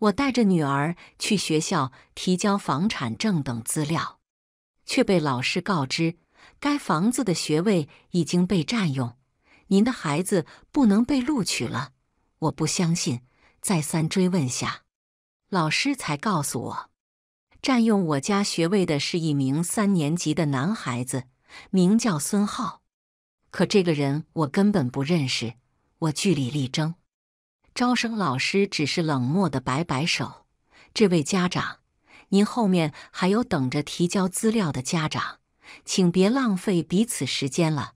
我带着女儿去学校提交房产证等资料，却被老师告知该房子的学位已经被占用，您的孩子不能被录取了。我不相信，再三追问下，老师才告诉我，占用我家学位的是一名三年级的男孩子，名叫孙浩。可这个人我根本不认识，我据理力争。招生老师只是冷漠的摆摆手：“这位家长，您后面还有等着提交资料的家长，请别浪费彼此时间了。”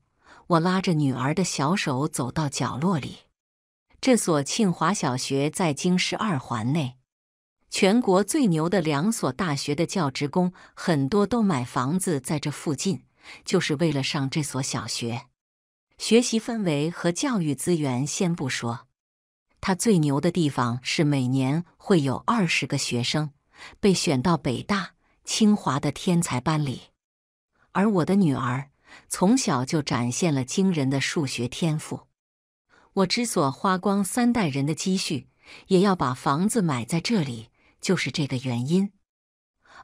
我拉着女儿的小手走到角落里。这所庆华小学在京师二环内，全国最牛的两所大学的教职工很多都买房子在这附近，就是为了上这所小学。学习氛围和教育资源先不说。他最牛的地方是每年会有二十个学生被选到北大、清华的天才班里，而我的女儿从小就展现了惊人的数学天赋。我之所花光三代人的积蓄，也要把房子买在这里，就是这个原因。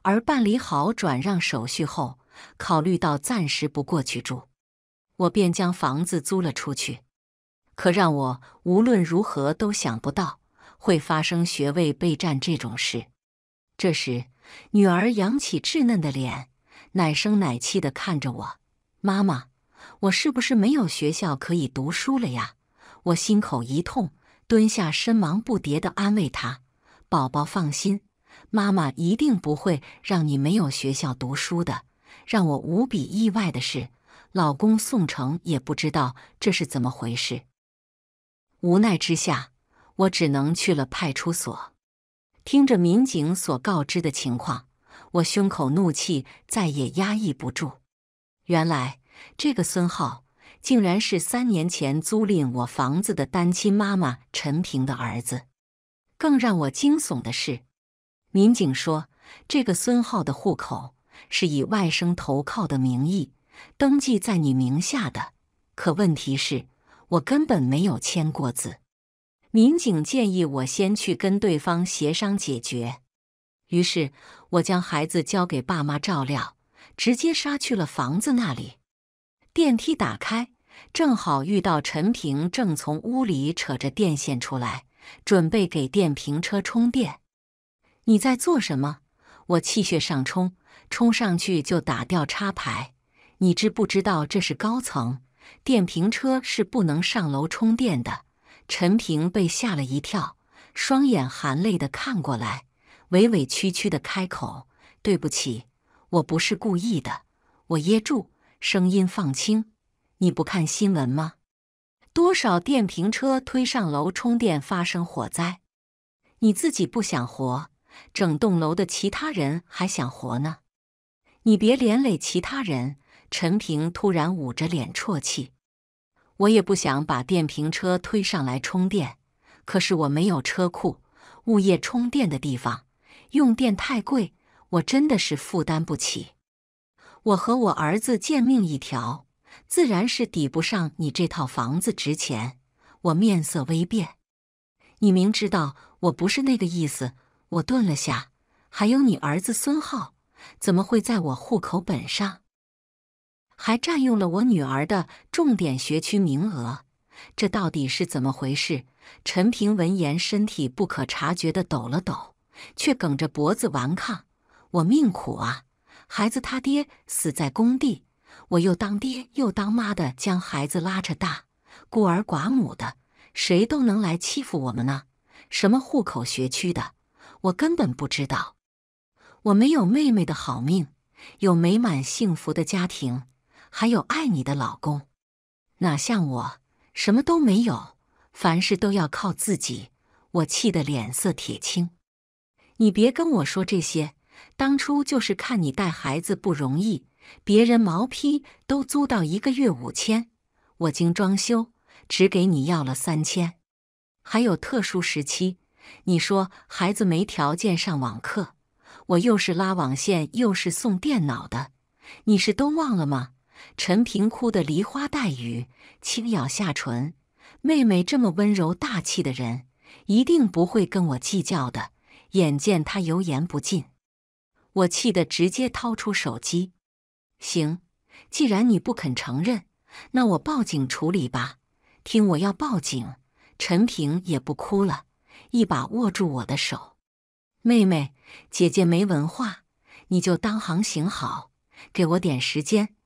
而办理好转让手续后，考虑到暂时不过去住，我便将房子租了出去。可让我无论如何都想不到会发生学位备战这种事。这时，女儿扬起稚嫩的脸，奶声奶气地看着我：“妈妈，我是不是没有学校可以读书了呀？”我心口一痛，蹲下身，忙不迭地安慰她：“宝宝，放心，妈妈一定不会让你没有学校读书的。”让我无比意外的是，老公宋城也不知道这是怎么回事。无奈之下，我只能去了派出所。听着民警所告知的情况，我胸口怒气再也压抑不住。原来，这个孙浩竟然是三年前租赁我房子的单亲妈妈陈平的儿子。更让我惊悚的是，民警说这个孙浩的户口是以外甥投靠的名义登记在你名下的。可问题是。我根本没有签过字，民警建议我先去跟对方协商解决。于是，我将孩子交给爸妈照料，直接杀去了房子那里。电梯打开，正好遇到陈平正从屋里扯着电线出来，准备给电瓶车充电。你在做什么？我气血上冲，冲上去就打掉插排。你知不知道这是高层？电瓶车是不能上楼充电的。陈平被吓了一跳，双眼含泪的看过来，委委屈屈的开口：“对不起，我不是故意的。”我噎住，声音放轻：“你不看新闻吗？多少电瓶车推上楼充电发生火灾？你自己不想活，整栋楼的其他人还想活呢。你别连累其他人。”陈平突然捂着脸啜泣，我也不想把电瓶车推上来充电，可是我没有车库，物业充电的地方，用电太贵，我真的是负担不起。我和我儿子贱命一条，自然是抵不上你这套房子值钱。我面色微变，你明知道我不是那个意思。我顿了下，还有你儿子孙浩，怎么会在我户口本上？还占用了我女儿的重点学区名额，这到底是怎么回事？陈平闻言，身体不可察觉地抖了抖，却梗着脖子顽抗：“我命苦啊，孩子他爹死在工地，我又当爹又当妈的将孩子拉扯大，孤儿寡母的，谁都能来欺负我们呢？什么户口学区的，我根本不知道。我没有妹妹的好命，有美满幸福的家庭。”还有爱你的老公，哪像我什么都没有，凡事都要靠自己。我气得脸色铁青。你别跟我说这些，当初就是看你带孩子不容易，别人毛坯都租到一个月五千，我精装修只给你要了三千。还有特殊时期，你说孩子没条件上网课，我又是拉网线又是送电脑的，你是都忘了吗？陈平哭得梨花带雨，轻咬下唇。妹妹这么温柔大气的人，一定不会跟我计较的。眼见她油盐不进，我气得直接掏出手机。行，既然你不肯承认，那我报警处理吧。听我要报警，陈平也不哭了，一把握住我的手。妹妹，姐姐没文化，你就当行行好，给我点时间。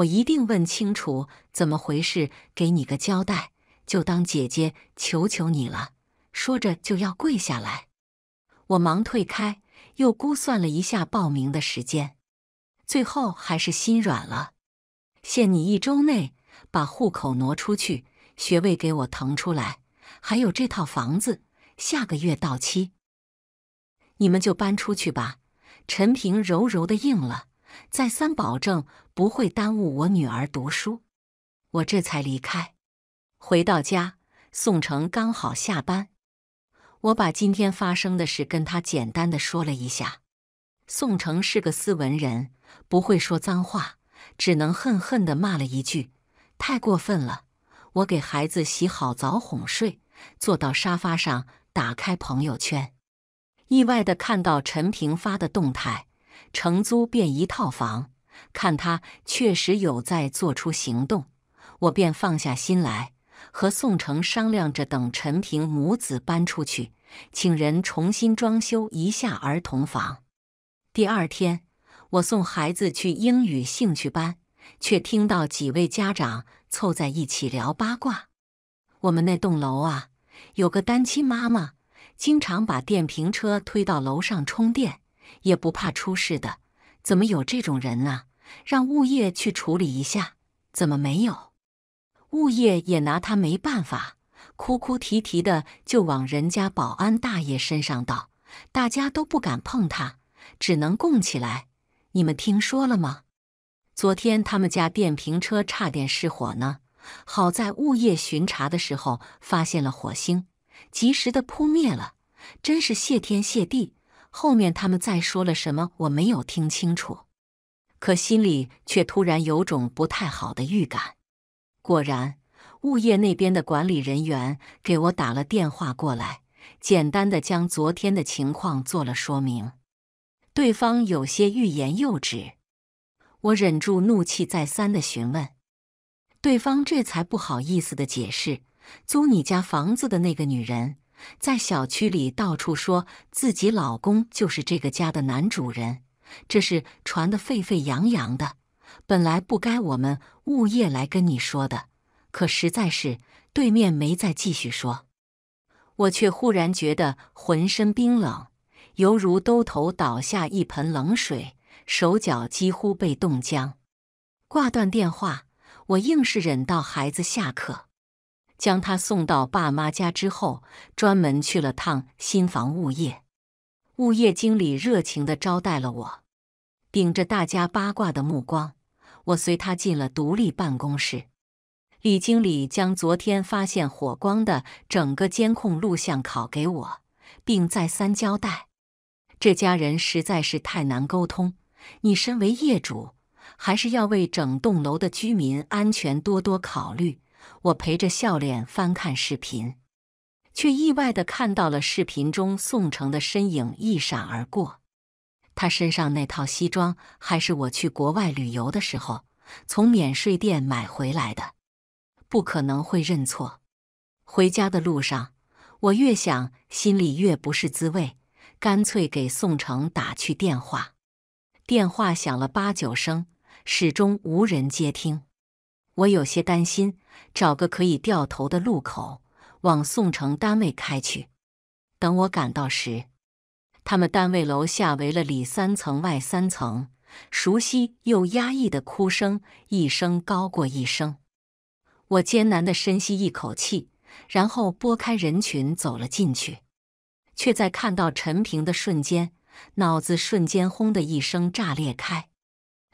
我一定问清楚怎么回事，给你个交代，就当姐姐求求你了。说着就要跪下来，我忙退开，又估算了一下报名的时间，最后还是心软了。限你一周内把户口挪出去，学位给我腾出来，还有这套房子，下个月到期，你们就搬出去吧。陈平柔柔的应了。再三保证不会耽误我女儿读书，我这才离开。回到家，宋城刚好下班，我把今天发生的事跟他简单的说了一下。宋城是个斯文人，不会说脏话，只能恨恨的骂了一句：“太过分了！”我给孩子洗好澡，哄睡，坐到沙发上，打开朋友圈，意外的看到陈平发的动态。承租便一套房，看他确实有在做出行动，我便放下心来，和宋城商量着等陈平母子搬出去，请人重新装修一下儿童房。第二天，我送孩子去英语兴趣班，却听到几位家长凑在一起聊八卦。我们那栋楼啊，有个单亲妈妈，经常把电瓶车推到楼上充电。也不怕出事的，怎么有这种人啊？让物业去处理一下，怎么没有？物业也拿他没办法，哭哭啼啼的就往人家保安大爷身上倒，大家都不敢碰他，只能供起来。你们听说了吗？昨天他们家电瓶车差点失火呢，好在物业巡查的时候发现了火星，及时的扑灭了，真是谢天谢地。后面他们再说了什么，我没有听清楚，可心里却突然有种不太好的预感。果然，物业那边的管理人员给我打了电话过来，简单的将昨天的情况做了说明。对方有些欲言又止，我忍住怒气，再三的询问，对方这才不好意思的解释：租你家房子的那个女人。在小区里到处说自己老公就是这个家的男主人，这事传得沸沸扬扬的。本来不该我们物业来跟你说的，可实在是对面没再继续说，我却忽然觉得浑身冰冷，犹如兜头倒下一盆冷水，手脚几乎被冻僵。挂断电话，我硬是忍到孩子下课。将他送到爸妈家之后，专门去了趟新房物业。物业经理热情的招待了我，顶着大家八卦的目光，我随他进了独立办公室。李经理将昨天发现火光的整个监控录像拷给我，并再三交代：这家人实在是太难沟通，你身为业主，还是要为整栋楼的居民安全多多考虑。我陪着笑脸翻看视频，却意外的看到了视频中宋城的身影一闪而过。他身上那套西装还是我去国外旅游的时候从免税店买回来的，不可能会认错。回家的路上，我越想心里越不是滋味，干脆给宋城打去电话。电话响了八九声，始终无人接听。我有些担心，找个可以掉头的路口，往宋城单位开去。等我赶到时，他们单位楼下围了里三层外三层，熟悉又压抑的哭声一声高过一声。我艰难地深吸一口气，然后拨开人群走了进去，却在看到陈平的瞬间，脑子瞬间轰的一声炸裂开。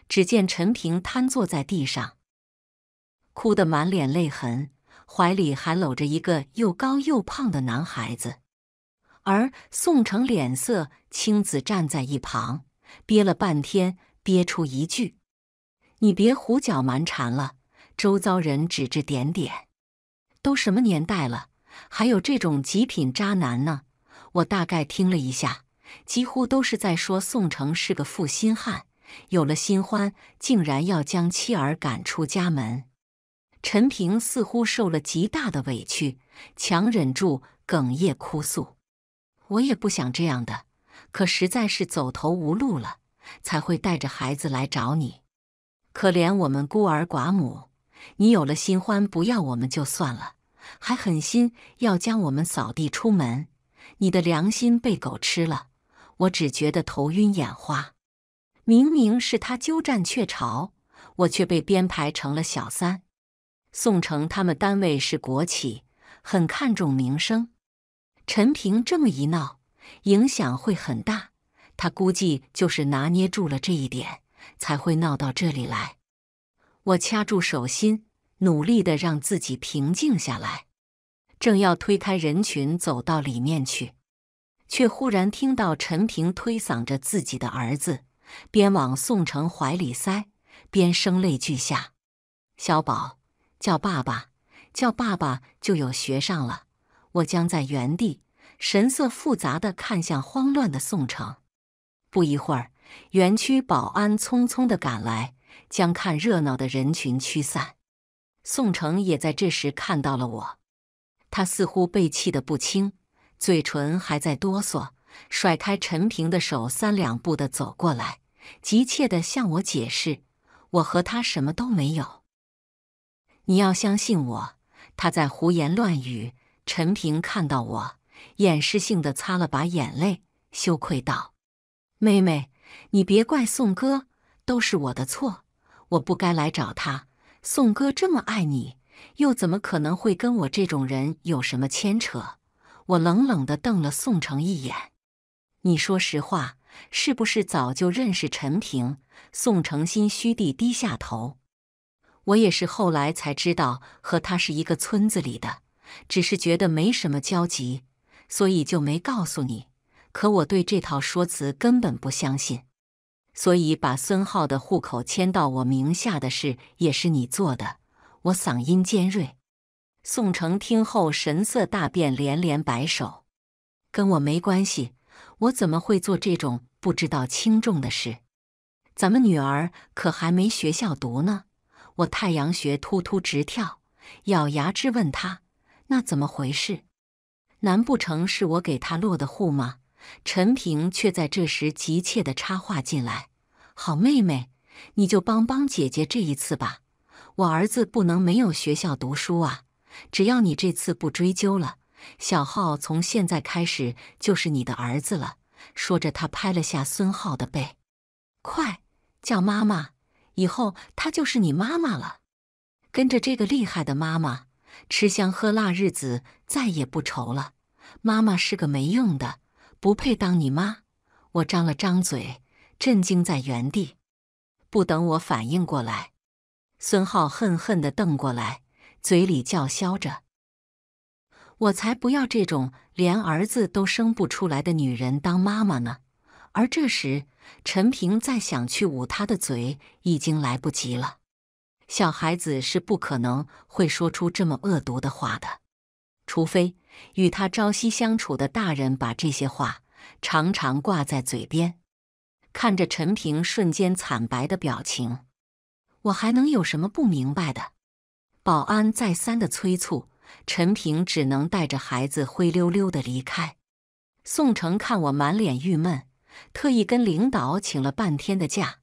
只见陈平瘫坐在地上。哭得满脸泪痕，怀里还搂着一个又高又胖的男孩子，而宋城脸色青紫，站在一旁憋了半天，憋出一句：“你别胡搅蛮缠了。”周遭人指指点点，都什么年代了，还有这种极品渣男呢？我大概听了一下，几乎都是在说宋城是个负心汉，有了新欢，竟然要将妻儿赶出家门。陈平似乎受了极大的委屈，强忍住哽咽哭诉：“我也不想这样的，可实在是走投无路了，才会带着孩子来找你。可怜我们孤儿寡母，你有了新欢，不要我们就算了，还狠心要将我们扫地出门，你的良心被狗吃了！我只觉得头晕眼花，明明是他鸠占鹊巢，我却被编排成了小三。”宋城他们单位是国企，很看重名声。陈平这么一闹，影响会很大。他估计就是拿捏住了这一点，才会闹到这里来。我掐住手心，努力的让自己平静下来，正要推开人群走到里面去，却忽然听到陈平推搡着自己的儿子，边往宋城怀里塞，边声泪俱下：“小宝。”叫爸爸，叫爸爸就有学上了。我僵在原地，神色复杂的看向慌乱的宋城。不一会儿，园区保安匆匆的赶来，将看热闹的人群驱散。宋城也在这时看到了我，他似乎被气得不轻，嘴唇还在哆嗦，甩开陈平的手，三两步的走过来，急切的向我解释：“我和他什么都没有。”你要相信我，他在胡言乱语。陈平看到我，掩饰性的擦了把眼泪，羞愧道：“妹妹，你别怪宋哥，都是我的错，我不该来找他。宋哥这么爱你，又怎么可能会跟我这种人有什么牵扯？”我冷冷地瞪了宋城一眼：“你说实话，是不是早就认识陈平？”宋城心虚地低下头。我也是后来才知道和他是一个村子里的，只是觉得没什么交集，所以就没告诉你。可我对这套说辞根本不相信，所以把孙浩的户口迁到我名下的事也是你做的。我嗓音尖锐，宋城听后神色大变，连连摆手：“跟我没关系，我怎么会做这种不知道轻重的事？咱们女儿可还没学校读呢。”我太阳穴突突直跳，咬牙质问他：“那怎么回事？难不成是我给他落的户吗？”陈平却在这时急切地插话进来：“好妹妹，你就帮帮姐姐这一次吧，我儿子不能没有学校读书啊！只要你这次不追究了，小浩从现在开始就是你的儿子了。”说着，他拍了下孙浩的背：“快叫妈妈。”以后她就是你妈妈了，跟着这个厉害的妈妈吃香喝辣，日子再也不愁了。妈妈是个没用的，不配当你妈。我张了张嘴，震惊在原地，不等我反应过来，孙浩恨恨的瞪过来，嘴里叫嚣着：“我才不要这种连儿子都生不出来的女人当妈妈呢！”而这时。陈平再想去捂他的嘴，已经来不及了。小孩子是不可能会说出这么恶毒的话的，除非与他朝夕相处的大人把这些话常常挂在嘴边。看着陈平瞬间惨白的表情，我还能有什么不明白的？保安再三的催促，陈平只能带着孩子灰溜溜的离开。宋城看我满脸郁闷。特意跟领导请了半天的假，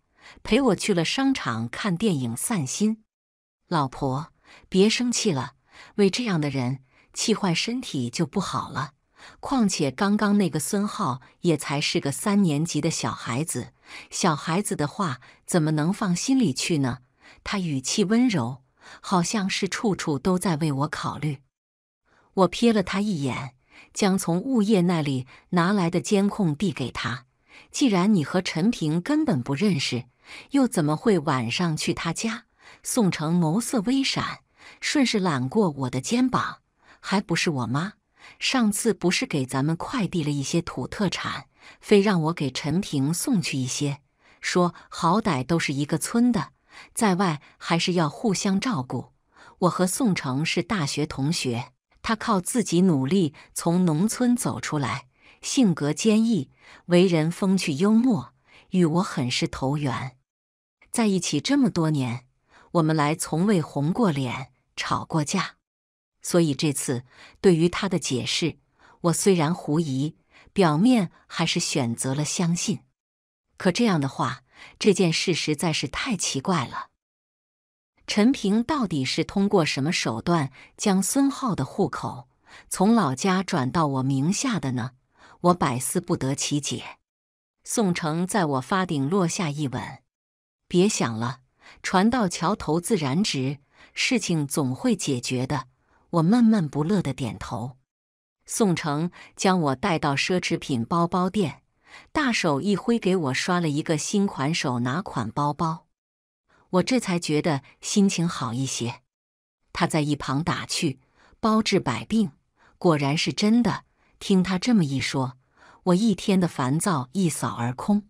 陪我去了商场看电影散心。老婆，别生气了，为这样的人气坏身体就不好了。况且刚刚那个孙浩也才是个三年级的小孩子，小孩子的话怎么能放心里去呢？他语气温柔，好像是处处都在为我考虑。我瞥了他一眼，将从物业那里拿来的监控递给他。既然你和陈平根本不认识，又怎么会晚上去他家？宋城眸色微闪，顺势揽过我的肩膀，还不是我妈？上次不是给咱们快递了一些土特产，非让我给陈平送去一些，说好歹都是一个村的，在外还是要互相照顾。我和宋城是大学同学，他靠自己努力从农村走出来。性格坚毅，为人风趣幽默，与我很是投缘。在一起这么多年，我们来从未红过脸，吵过架。所以这次对于他的解释，我虽然狐疑，表面还是选择了相信。可这样的话，这件事实在是太奇怪了。陈平到底是通过什么手段将孙浩的户口从老家转到我名下的呢？我百思不得其解。宋城在我发顶落下一吻，别想了，船到桥头自然直，事情总会解决的。我闷闷不乐地点头。宋城将我带到奢侈品包包店，大手一挥，给我刷了一个新款手拿款包包。我这才觉得心情好一些。他在一旁打趣：“包治百病，果然是真的。”听他这么一说，我一天的烦躁一扫而空。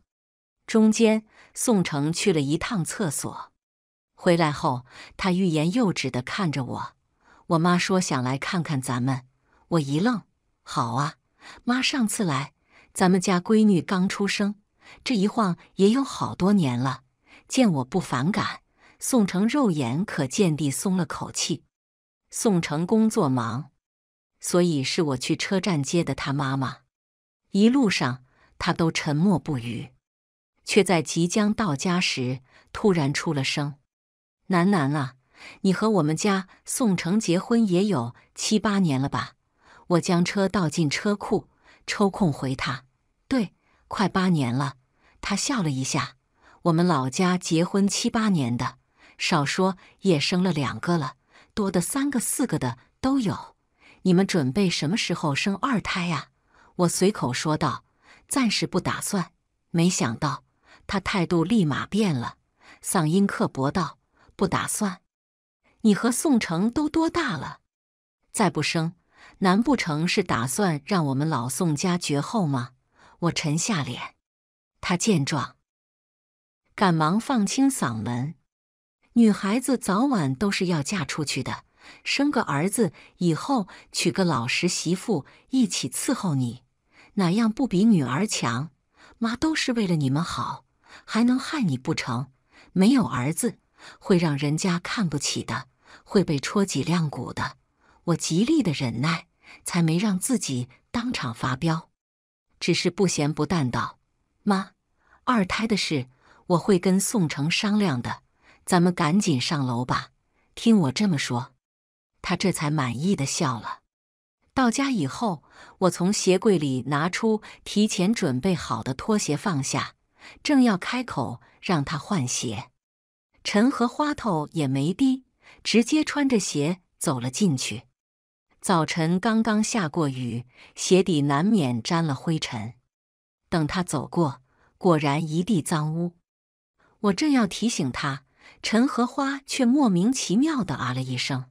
中间，宋城去了一趟厕所，回来后，他欲言又止地看着我。我妈说想来看看咱们。我一愣：“好啊，妈上次来，咱们家闺女刚出生，这一晃也有好多年了。”见我不反感，宋城肉眼可见地松了口气。宋城工作忙。所以是我去车站接的他妈妈，一路上他都沉默不语，却在即将到家时突然出了声：“楠楠啊，你和我们家宋城结婚也有七八年了吧？”我将车倒进车库，抽空回他：“对，快八年了。”他笑了一下：“我们老家结婚七八年的，少说也生了两个了，多的三个、四个的都有。”你们准备什么时候生二胎啊？我随口说道，暂时不打算。没想到他态度立马变了，嗓音刻薄道：“不打算？你和宋成都多大了？再不生，难不成是打算让我们老宋家绝后吗？”我沉下脸，他见状，赶忙放轻嗓门：“女孩子早晚都是要嫁出去的。”生个儿子，以后娶个老实媳妇，一起伺候你，哪样不比女儿强？妈都是为了你们好，还能害你不成？没有儿子，会让人家看不起的，会被戳脊梁骨的。我极力的忍耐，才没让自己当场发飙，只是不咸不淡道：“妈，二胎的事我会跟宋城商量的。咱们赶紧上楼吧。”听我这么说。他这才满意的笑了。到家以后，我从鞋柜里拿出提前准备好的拖鞋放下，正要开口让他换鞋，陈荷花头也没低，直接穿着鞋走了进去。早晨刚刚下过雨，鞋底难免沾了灰尘。等他走过，果然一地脏污。我正要提醒他，陈荷花却莫名其妙的啊了一声。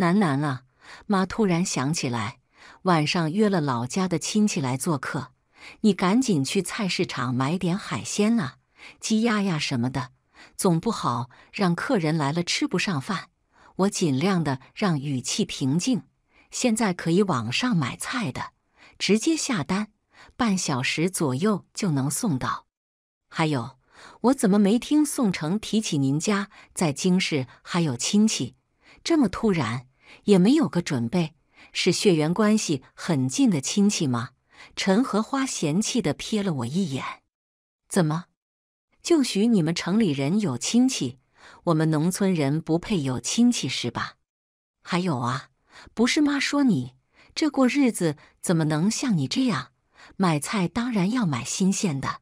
楠楠啊，妈突然想起来，晚上约了老家的亲戚来做客，你赶紧去菜市场买点海鲜啊，鸡鸭呀什么的，总不好让客人来了吃不上饭。我尽量的让语气平静。现在可以网上买菜的，直接下单，半小时左右就能送到。还有，我怎么没听宋城提起您家在京市还有亲戚？这么突然？也没有个准备，是血缘关系很近的亲戚吗？陈荷花嫌弃地瞥了我一眼：“怎么，就许你们城里人有亲戚，我们农村人不配有亲戚是吧？还有啊，不是妈说你这过日子怎么能像你这样？买菜当然要买新鲜的，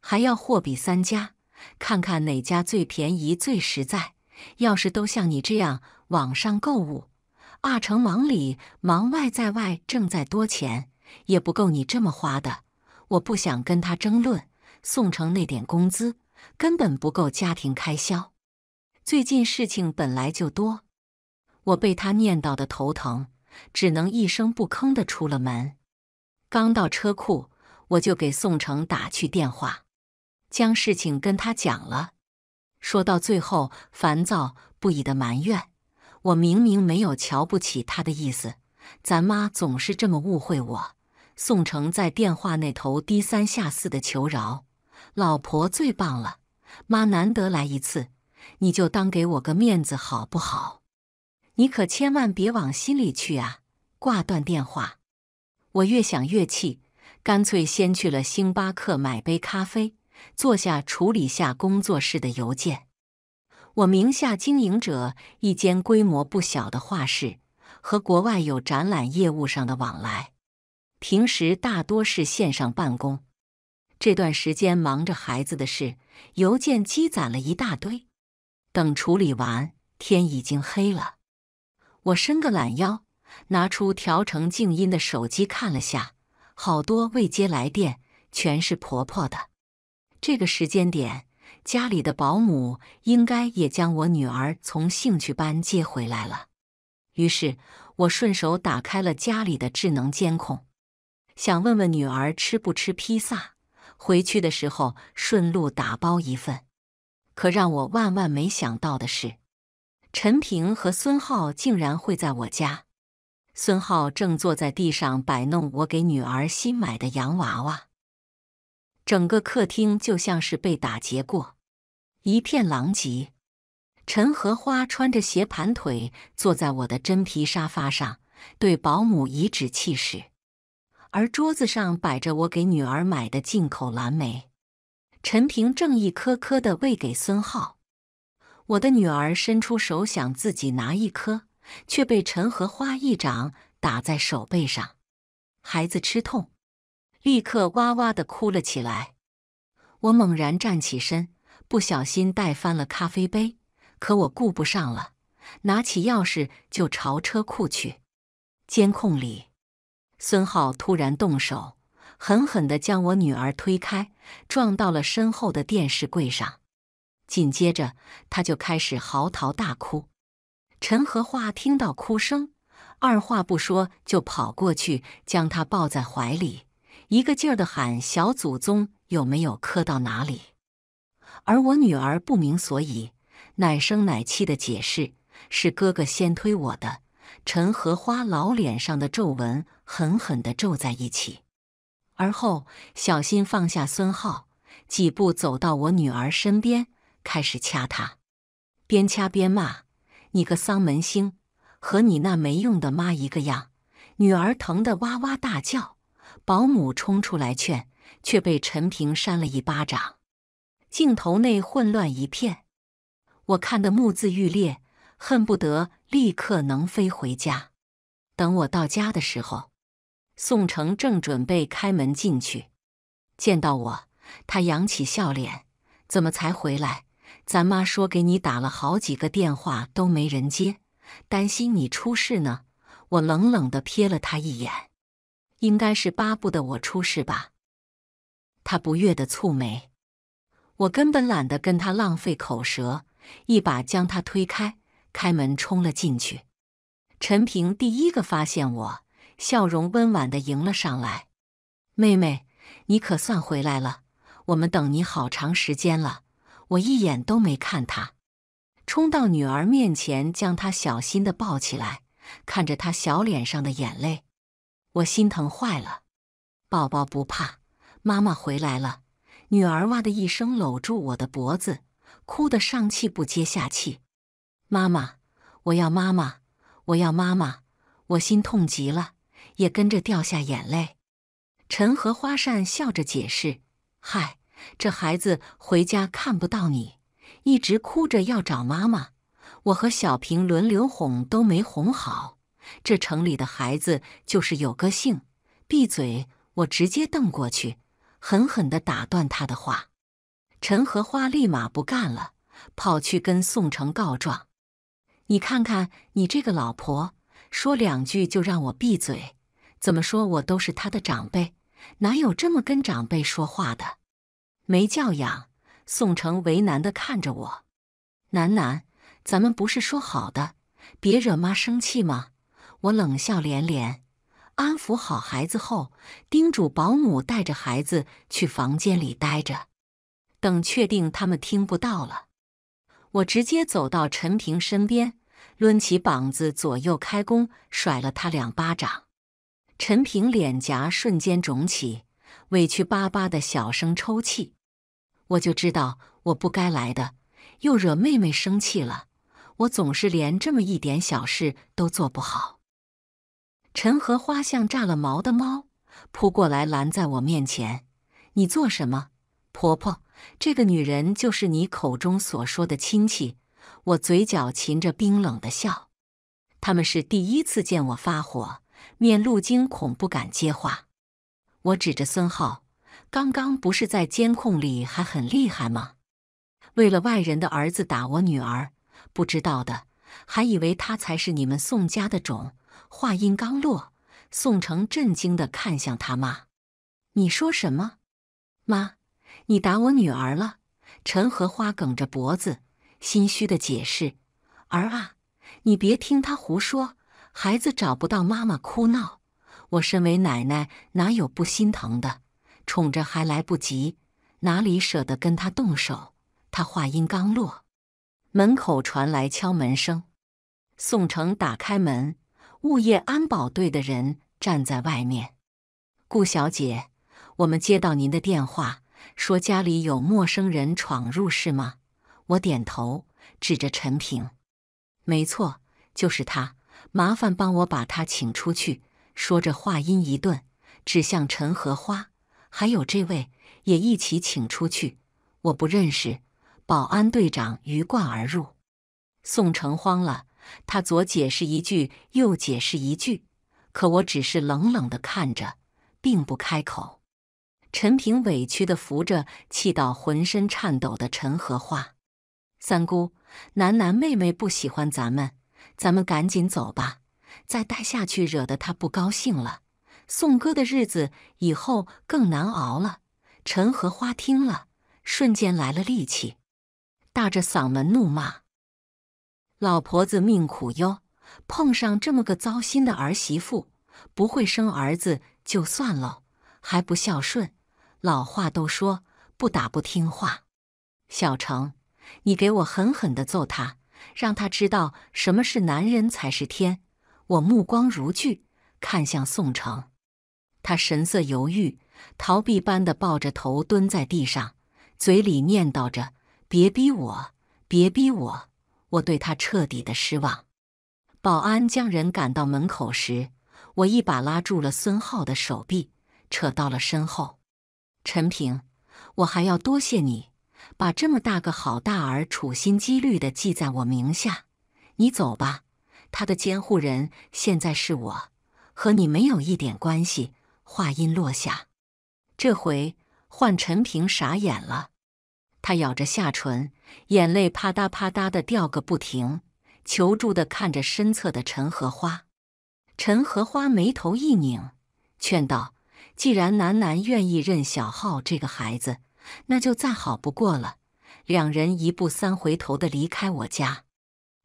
还要货比三家，看看哪家最便宜、最实在。要是都像你这样……”网上购物，阿成忙里忙外，在外挣再多钱也不够你这么花的。我不想跟他争论。宋城那点工资根本不够家庭开销，最近事情本来就多，我被他念叨的头疼，只能一声不吭的出了门。刚到车库，我就给宋城打去电话，将事情跟他讲了，说到最后，烦躁不已的埋怨。我明明没有瞧不起他的意思，咱妈总是这么误会我。宋城在电话那头低三下四的求饶：“老婆最棒了，妈难得来一次，你就当给我个面子好不好？你可千万别往心里去啊！”挂断电话，我越想越气，干脆先去了星巴克买杯咖啡，坐下处理下工作室的邮件。我名下经营者一间规模不小的画室，和国外有展览业务上的往来。平时大多是线上办公，这段时间忙着孩子的事，邮件积攒了一大堆。等处理完，天已经黑了。我伸个懒腰，拿出调成静音的手机看了下，好多未接来电，全是婆婆的。这个时间点。家里的保姆应该也将我女儿从兴趣班接回来了，于是我顺手打开了家里的智能监控，想问问女儿吃不吃披萨，回去的时候顺路打包一份。可让我万万没想到的是，陈平和孙浩竟然会在我家。孙浩正坐在地上摆弄我给女儿新买的洋娃娃，整个客厅就像是被打劫过。一片狼藉。陈荷花穿着鞋盘腿坐在我的真皮沙发上，对保姆颐指气使。而桌子上摆着我给女儿买的进口蓝莓。陈平正一颗颗的喂给孙浩。我的女儿伸出手想自己拿一颗，却被陈荷花一掌打在手背上。孩子吃痛，立刻哇哇的哭了起来。我猛然站起身。不小心带翻了咖啡杯，可我顾不上了，拿起钥匙就朝车库去。监控里，孙浩突然动手，狠狠的将我女儿推开，撞到了身后的电视柜上。紧接着，他就开始嚎啕大哭。陈和化听到哭声，二话不说就跑过去将他抱在怀里，一个劲儿的喊：“小祖宗，有没有磕到哪里？”而我女儿不明所以，奶声奶气的解释是哥哥先推我的。陈荷花老脸上的皱纹狠狠地皱在一起。而后，小心放下孙浩，几步走到我女儿身边，开始掐她，边掐边骂：“你个丧门星，和你那没用的妈一个样！”女儿疼得哇哇大叫，保姆冲出来劝，却被陈平扇了一巴掌。镜头内混乱一片，我看得目眦欲裂，恨不得立刻能飞回家。等我到家的时候，宋城正准备开门进去，见到我，他扬起笑脸：“怎么才回来？咱妈说给你打了好几个电话都没人接，担心你出事呢。”我冷冷地瞥了他一眼，应该是巴不得我出事吧？他不悦地蹙眉。我根本懒得跟他浪费口舌，一把将他推开，开门冲了进去。陈平第一个发现我，笑容温婉的迎了上来：“妹妹，你可算回来了，我们等你好长时间了。”我一眼都没看他，冲到女儿面前，将她小心的抱起来，看着她小脸上的眼泪，我心疼坏了：“宝宝不怕，妈妈回来了。”女儿哇的一声搂住我的脖子，哭得上气不接下气。妈妈，我要妈妈，我要妈妈！我心痛极了，也跟着掉下眼泪。陈和花善笑着解释：“嗨，这孩子回家看不到你，一直哭着要找妈妈。我和小平轮流哄都没哄好。这城里的孩子就是有个性。闭嘴！我直接瞪过去。”狠狠地打断他的话，陈荷花立马不干了，跑去跟宋城告状：“你看看你这个老婆，说两句就让我闭嘴，怎么说我都是他的长辈，哪有这么跟长辈说话的？没教养！”宋城为难地看着我：“楠楠，咱们不是说好的，别惹妈生气吗？”我冷笑连连。安抚好孩子后，叮嘱保姆带着孩子去房间里待着，等确定他们听不到了，我直接走到陈平身边，抡起膀子左右开弓，甩了他两巴掌。陈平脸颊瞬间肿起，委屈巴巴的小声抽泣。我就知道我不该来的，又惹妹妹生气了。我总是连这么一点小事都做不好。陈荷花像炸了毛的猫，扑过来拦在我面前。“你做什么，婆婆？”这个女人就是你口中所说的亲戚。我嘴角噙着冰冷的笑。他们是第一次见我发火，面露惊恐，不敢接话。我指着孙浩：“刚刚不是在监控里还很厉害吗？为了外人的儿子打我女儿，不知道的还以为他才是你们宋家的种。”话音刚落，宋城震惊的看向他妈：“你说什么？妈，你打我女儿了？”陈荷花梗着脖子，心虚的解释：“儿啊，你别听他胡说，孩子找不到妈妈哭闹，我身为奶奶哪有不心疼的，宠着还来不及，哪里舍得跟他动手？”他话音刚落，门口传来敲门声，宋城打开门。物业安保队的人站在外面。顾小姐，我们接到您的电话，说家里有陌生人闯入，是吗？我点头，指着陈平。没错，就是他。麻烦帮我把他请出去。说着，话音一顿，指向陈荷花，还有这位，也一起请出去。我不认识。保安队长鱼贯而入。宋城慌了。他左解释一句，右解释一句，可我只是冷冷地看着，并不开口。陈平委屈地扶着气到浑身颤抖的陈荷花，三姑，楠楠妹妹不喜欢咱们，咱们赶紧走吧，再待下去惹得她不高兴了，送哥的日子以后更难熬了。陈荷花听了，瞬间来了力气，大着嗓门怒骂。老婆子命苦哟，碰上这么个糟心的儿媳妇，不会生儿子就算了，还不孝顺。老话都说不打不听话。小程，你给我狠狠的揍他，让他知道什么是男人才是天。我目光如炬，看向宋城，他神色犹豫，逃避般的抱着头蹲在地上，嘴里念叨着：“别逼我，别逼我。”我对他彻底的失望。保安将人赶到门口时，我一把拉住了孙浩的手臂，扯到了身后。陈平，我还要多谢你，把这么大个好大儿处心积虑的记在我名下。你走吧，他的监护人现在是我，和你没有一点关系。话音落下，这回换陈平傻眼了。他咬着下唇，眼泪啪嗒啪嗒的掉个不停，求助的看着身侧的陈荷花。陈荷花眉头一拧，劝道：“既然楠楠愿意认小浩这个孩子，那就再好不过了。”两人一步三回头的离开我家，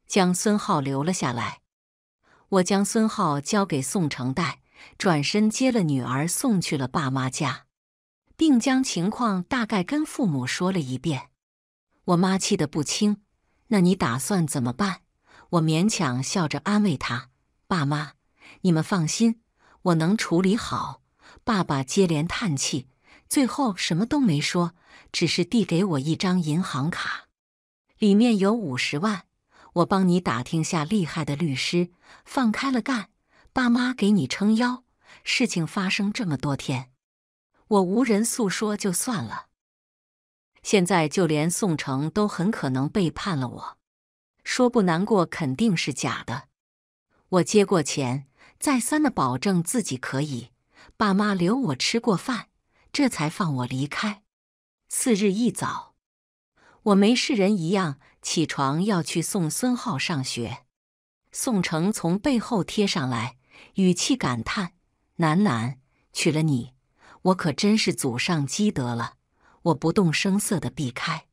将孙浩留了下来。我将孙浩交给宋成带，转身接了女儿，送去了爸妈家。并将情况大概跟父母说了一遍，我妈气得不轻。那你打算怎么办？我勉强笑着安慰她：“爸妈，你们放心，我能处理好。”爸爸接连叹气，最后什么都没说，只是递给我一张银行卡，里面有五十万。我帮你打听下厉害的律师，放开了干。爸妈给你撑腰。事情发生这么多天。我无人诉说就算了，现在就连宋城都很可能背叛了我，说不难过肯定是假的。我接过钱，再三的保证自己可以，爸妈留我吃过饭，这才放我离开。次日一早，我没事人一样起床要去送孙浩上学，宋城从背后贴上来，语气感叹：“楠楠，娶了你。”我可真是祖上积德了，我不动声色的避开。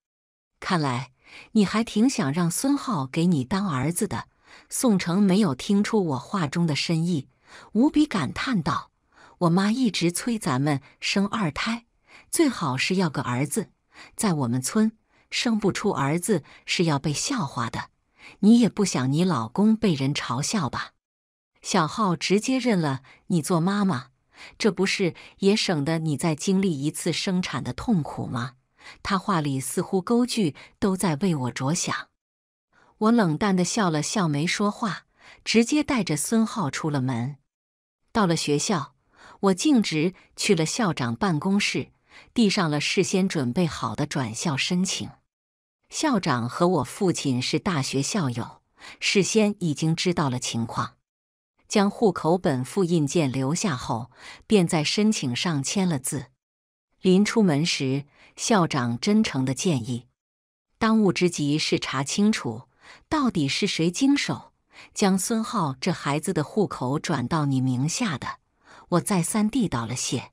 看来你还挺想让孙浩给你当儿子的。宋城没有听出我话中的深意，无比感叹道：“我妈一直催咱们生二胎，最好是要个儿子。在我们村，生不出儿子是要被笑话的。你也不想你老公被人嘲笑吧？”小浩直接认了你做妈妈。这不是也省得你再经历一次生产的痛苦吗？他话里似乎勾句都在为我着想。我冷淡的笑了笑，没说话，直接带着孙浩出了门。到了学校，我径直去了校长办公室，递上了事先准备好的转校申请。校长和我父亲是大学校友，事先已经知道了情况。将户口本复印件留下后，便在申请上签了字。临出门时，校长真诚的建议：当务之急是查清楚到底是谁经手将孙浩这孩子的户口转到你名下的。我再三地道了谢，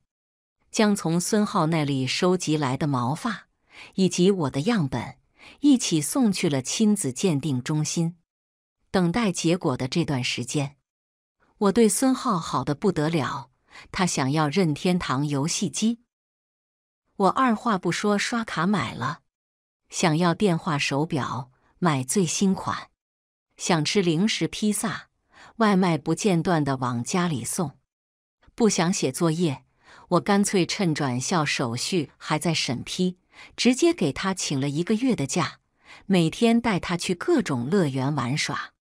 将从孙浩那里收集来的毛发以及我的样本一起送去了亲子鉴定中心，等待结果的这段时间。我对孙浩好的不得了，他想要任天堂游戏机，我二话不说刷卡买了；想要电话手表，买最新款；想吃零食披萨，外卖不间断的往家里送。不想写作业，我干脆趁转校手续还在审批，直接给他请了一个月的假，每天带他去各种乐园玩耍，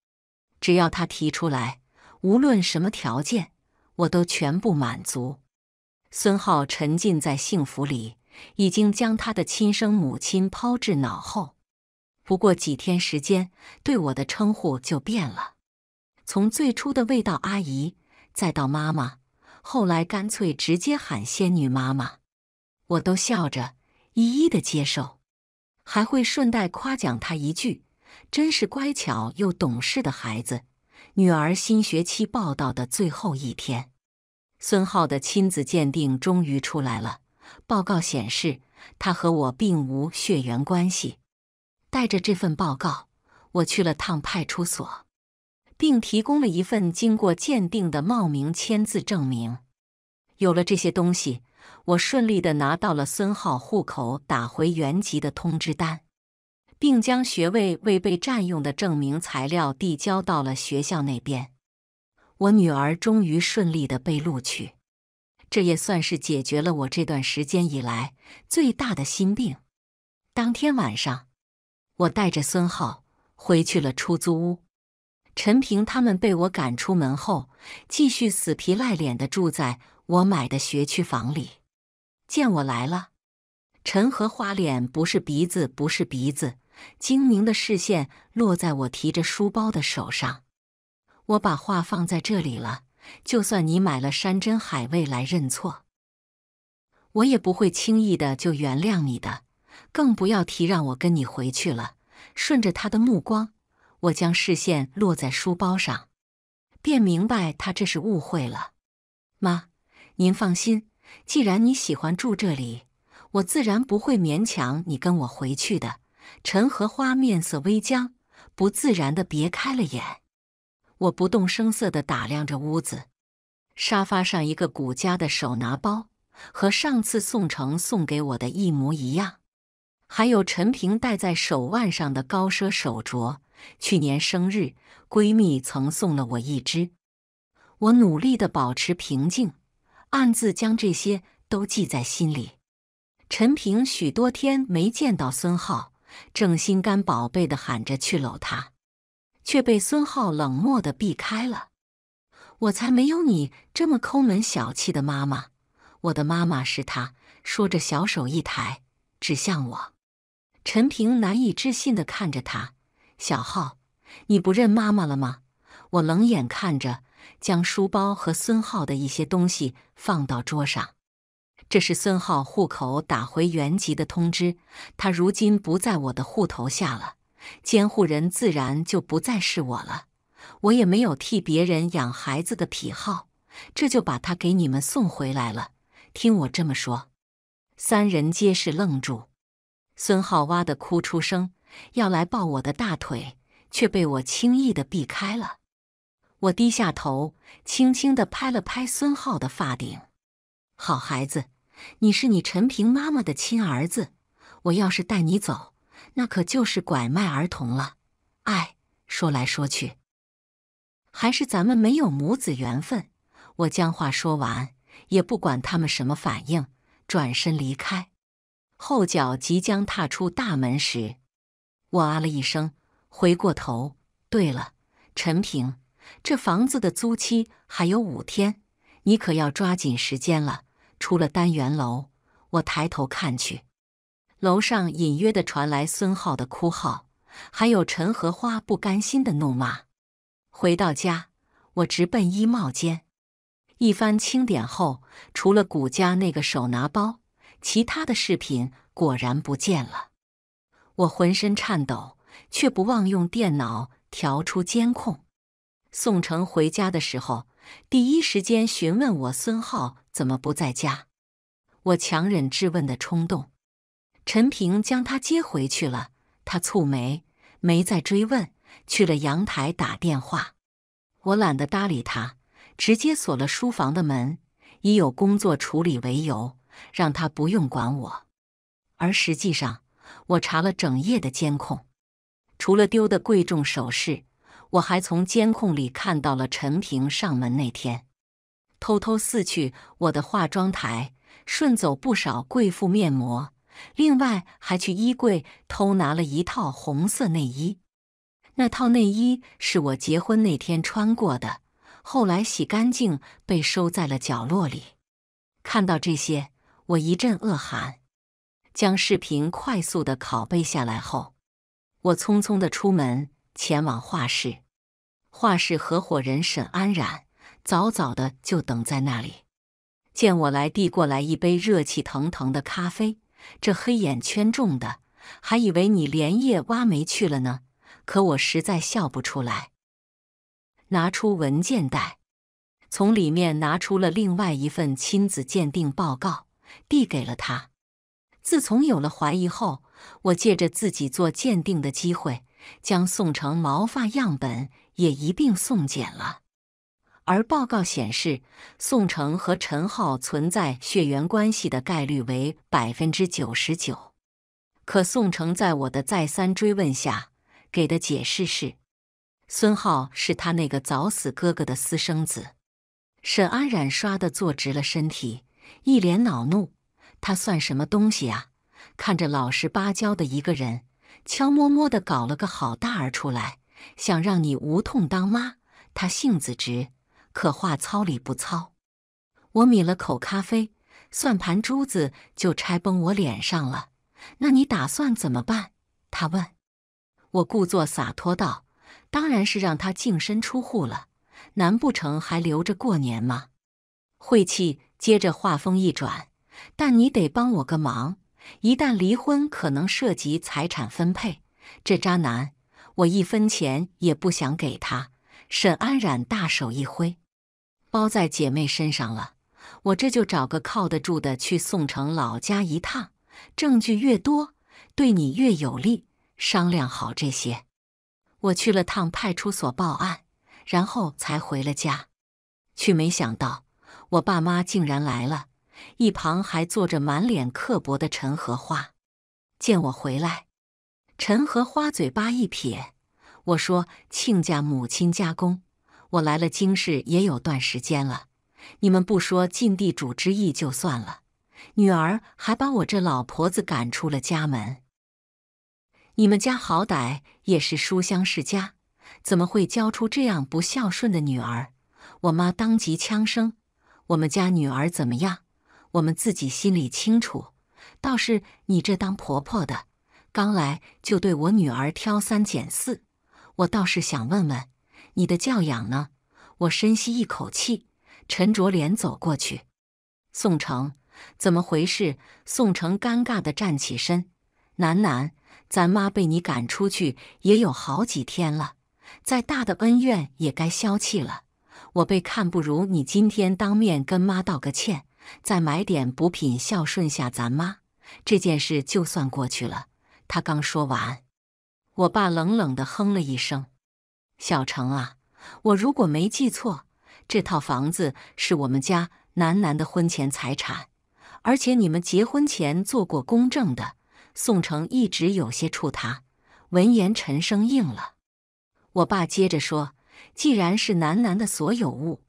只要他提出来。无论什么条件，我都全部满足。孙浩沉浸在幸福里，已经将他的亲生母亲抛至脑后。不过几天时间，对我的称呼就变了，从最初的味道阿姨，再到妈妈，后来干脆直接喊仙女妈妈，我都笑着一一的接受，还会顺带夸奖他一句：“真是乖巧又懂事的孩子。”女儿新学期报到的最后一天，孙浩的亲子鉴定终于出来了。报告显示，他和我并无血缘关系。带着这份报告，我去了趟派出所，并提供了一份经过鉴定的冒名签字证明。有了这些东西，我顺利的拿到了孙浩户口打回原籍的通知单。并将学位未被占用的证明材料递交到了学校那边，我女儿终于顺利的被录取，这也算是解决了我这段时间以来最大的心病。当天晚上，我带着孙浩回去了出租屋，陈平他们被我赶出门后，继续死皮赖脸的住在我买的学区房里。见我来了，陈和花脸不是鼻子不是鼻子。精明的视线落在我提着书包的手上，我把话放在这里了。就算你买了山珍海味来认错，我也不会轻易的就原谅你的，更不要提让我跟你回去了。顺着他的目光，我将视线落在书包上，便明白他这是误会了。妈，您放心，既然你喜欢住这里，我自然不会勉强你跟我回去的。陈荷花面色微僵，不自然地别开了眼。我不动声色地打量着屋子，沙发上一个古家的手拿包，和上次宋城送给我的一模一样。还有陈平戴在手腕上的高奢手镯，去年生日闺蜜曾送了我一只。我努力地保持平静，暗自将这些都记在心里。陈平许多天没见到孙浩。正心肝宝贝的喊着去搂他，却被孙浩冷漠的避开了。我才没有你这么抠门小气的妈妈，我的妈妈是她。说着，小手一抬，指向我。陈平难以置信的看着他：“小浩，你不认妈妈了吗？”我冷眼看着，将书包和孙浩的一些东西放到桌上。这是孙浩户口打回原籍的通知，他如今不在我的户头下了，监护人自然就不再是我了。我也没有替别人养孩子的癖好，这就把他给你们送回来了。听我这么说，三人皆是愣住。孙浩哇的哭出声，要来抱我的大腿，却被我轻易的避开了。我低下头，轻轻的拍了拍孙浩的发顶，好孩子。你是你陈平妈妈的亲儿子，我要是带你走，那可就是拐卖儿童了。哎，说来说去，还是咱们没有母子缘分。我将话说完，也不管他们什么反应，转身离开。后脚即将踏出大门时，我啊了一声，回过头。对了，陈平，这房子的租期还有五天，你可要抓紧时间了。出了单元楼，我抬头看去，楼上隐约的传来孙浩的哭号，还有陈荷花不甘心的怒骂。回到家，我直奔衣帽间，一番清点后，除了古家那个手拿包，其他的饰品果然不见了。我浑身颤抖，却不忘用电脑调出监控。宋城回家的时候，第一时间询问我：“孙浩。”怎么不在家？我强忍质问的冲动。陈平将他接回去了。他蹙眉，没再追问，去了阳台打电话。我懒得搭理他，直接锁了书房的门，以有工作处理为由，让他不用管我。而实际上，我查了整夜的监控，除了丢的贵重首饰，我还从监控里看到了陈平上门那天。偷偷撕去我的化妆台，顺走不少贵妇面膜，另外还去衣柜偷拿了一套红色内衣。那套内衣是我结婚那天穿过的，后来洗干净被收在了角落里。看到这些，我一阵恶寒。将视频快速的拷贝下来后，我匆匆的出门前往画室。画室合伙人沈安然。早早的就等在那里，见我来，递过来一杯热气腾腾的咖啡。这黑眼圈重的，还以为你连夜挖煤去了呢。可我实在笑不出来。拿出文件袋，从里面拿出了另外一份亲子鉴定报告，递给了他。自从有了怀疑后，我借着自己做鉴定的机会，将宋城毛发样本也一并送检了。而报告显示，宋城和陈浩存在血缘关系的概率为百分之九十九。可宋城在我的再三追问下，给的解释是：孙浩是他那个早死哥哥的私生子。沈安冉刷的坐直了身体，一脸恼怒：“他算什么东西啊？看着老实巴交的一个人，悄摸摸的搞了个好大儿出来，想让你无痛当妈？他性子直。”可话糙理不糙，我抿了口咖啡，算盘珠子就拆崩我脸上了。那你打算怎么办？他问。我故作洒脱道：“当然是让他净身出户了，难不成还留着过年吗？”晦气。接着话锋一转：“但你得帮我个忙，一旦离婚，可能涉及财产分配。这渣男，我一分钱也不想给他。”沈安然大手一挥。包在姐妹身上了，我这就找个靠得住的去宋城老家一趟。证据越多，对你越有利。商量好这些，我去了趟派出所报案，然后才回了家。却没想到，我爸妈竟然来了，一旁还坐着满脸刻薄的陈荷花。见我回来，陈荷花嘴巴一撇，我说：“亲家母亲家公。”我来了京市也有段时间了，你们不说尽地主之谊就算了，女儿还把我这老婆子赶出了家门。你们家好歹也是书香世家，怎么会教出这样不孝顺的女儿？我妈当即呛声：“我们家女儿怎么样？我们自己心里清楚。倒是你这当婆婆的，刚来就对我女儿挑三拣四，我倒是想问问。”你的教养呢？我深吸一口气，沉着脸走过去。宋城，怎么回事？宋城尴尬的站起身，楠楠，咱妈被你赶出去也有好几天了，再大的恩怨也该消气了。我被看不如你今天当面跟妈道个歉，再买点补品孝顺下咱妈，这件事就算过去了。他刚说完，我爸冷冷的哼了一声。小程啊，我如果没记错，这套房子是我们家楠楠的婚前财产，而且你们结婚前做过公证的。宋城一直有些怵他，闻言沉声应了。我爸接着说：“既然是楠楠的所有物，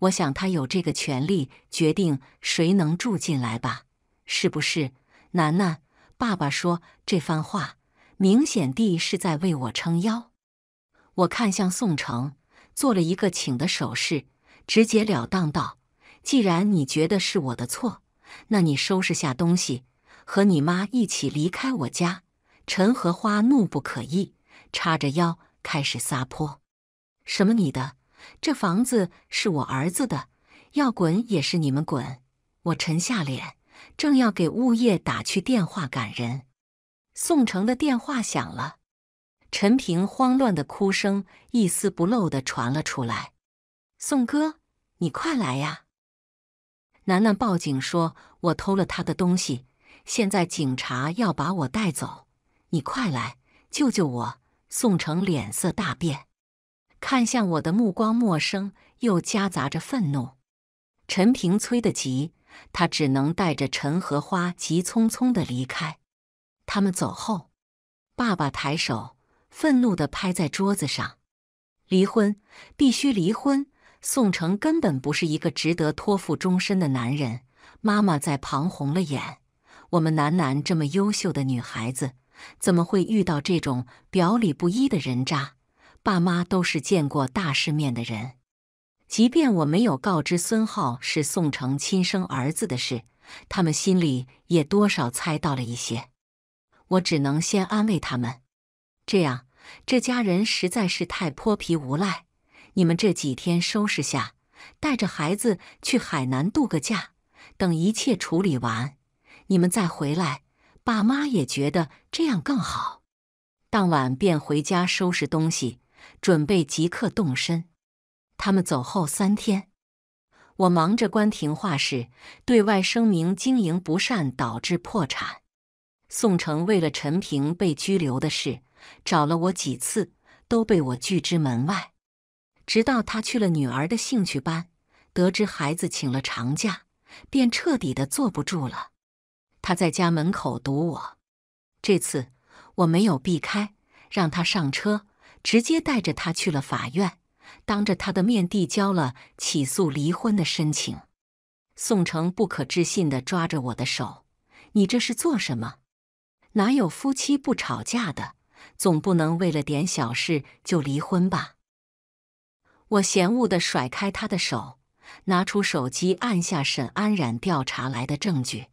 我想他有这个权利决定谁能住进来吧？是不是？楠楠，爸爸说这番话，明显地是在为我撑腰。”我看向宋城，做了一个请的手势，直截了当道：“既然你觉得是我的错，那你收拾下东西，和你妈一起离开我家。”陈荷花怒不可遏，叉着腰开始撒泼：“什么你的？这房子是我儿子的，要滚也是你们滚！”我沉下脸，正要给物业打去电话赶人，宋城的电话响了。陈平慌乱的哭声一丝不漏的传了出来。“宋哥，你快来呀！”楠楠报警说：“我偷了他的东西，现在警察要把我带走，你快来救救我！”宋城脸色大变，看向我的目光陌生又夹杂着愤怒。陈平催得急，他只能带着陈荷花急匆匆的离开。他们走后，爸爸抬手。愤怒地拍在桌子上，离婚必须离婚！宋城根本不是一个值得托付终身的男人。妈妈在旁红了眼，我们楠楠这么优秀的女孩子，怎么会遇到这种表里不一的人渣？爸妈都是见过大世面的人，即便我没有告知孙浩是宋城亲生儿子的事，他们心里也多少猜到了一些。我只能先安慰他们。这样，这家人实在是太泼皮无赖。你们这几天收拾下，带着孩子去海南度个假。等一切处理完，你们再回来。爸妈也觉得这样更好。当晚便回家收拾东西，准备即刻动身。他们走后三天，我忙着关停画室，对外声明经营不善导致破产。宋城为了陈平被拘留的事。找了我几次，都被我拒之门外。直到他去了女儿的兴趣班，得知孩子请了长假，便彻底的坐不住了。他在家门口堵我，这次我没有避开，让他上车，直接带着他去了法院，当着他的面递交了起诉离婚的申请。宋城不可置信地抓着我的手：“你这是做什么？哪有夫妻不吵架的？”总不能为了点小事就离婚吧？我嫌恶的甩开他的手，拿出手机按下沈安然调查来的证据。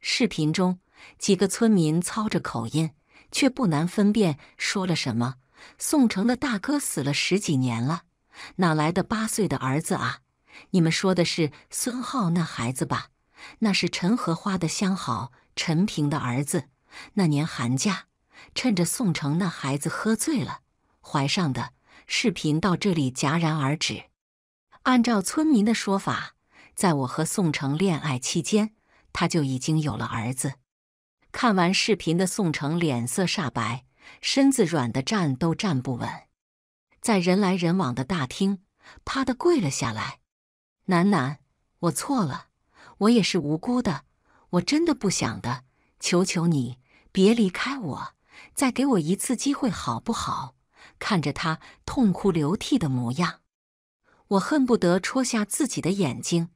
视频中几个村民操着口音，却不难分辨说了什么。宋城的大哥死了十几年了，哪来的八岁的儿子啊？你们说的是孙浩那孩子吧？那是陈荷花的相好陈平的儿子。那年寒假。趁着宋城那孩子喝醉了，怀上的视频到这里戛然而止。按照村民的说法，在我和宋城恋爱期间，他就已经有了儿子。看完视频的宋城脸色煞白，身子软的站都站不稳，在人来人往的大厅，啪的跪了下来，楠楠，我错了，我也是无辜的，我真的不想的，求求你别离开我。再给我一次机会，好不好？看着他痛哭流涕的模样，我恨不得戳下自己的眼睛。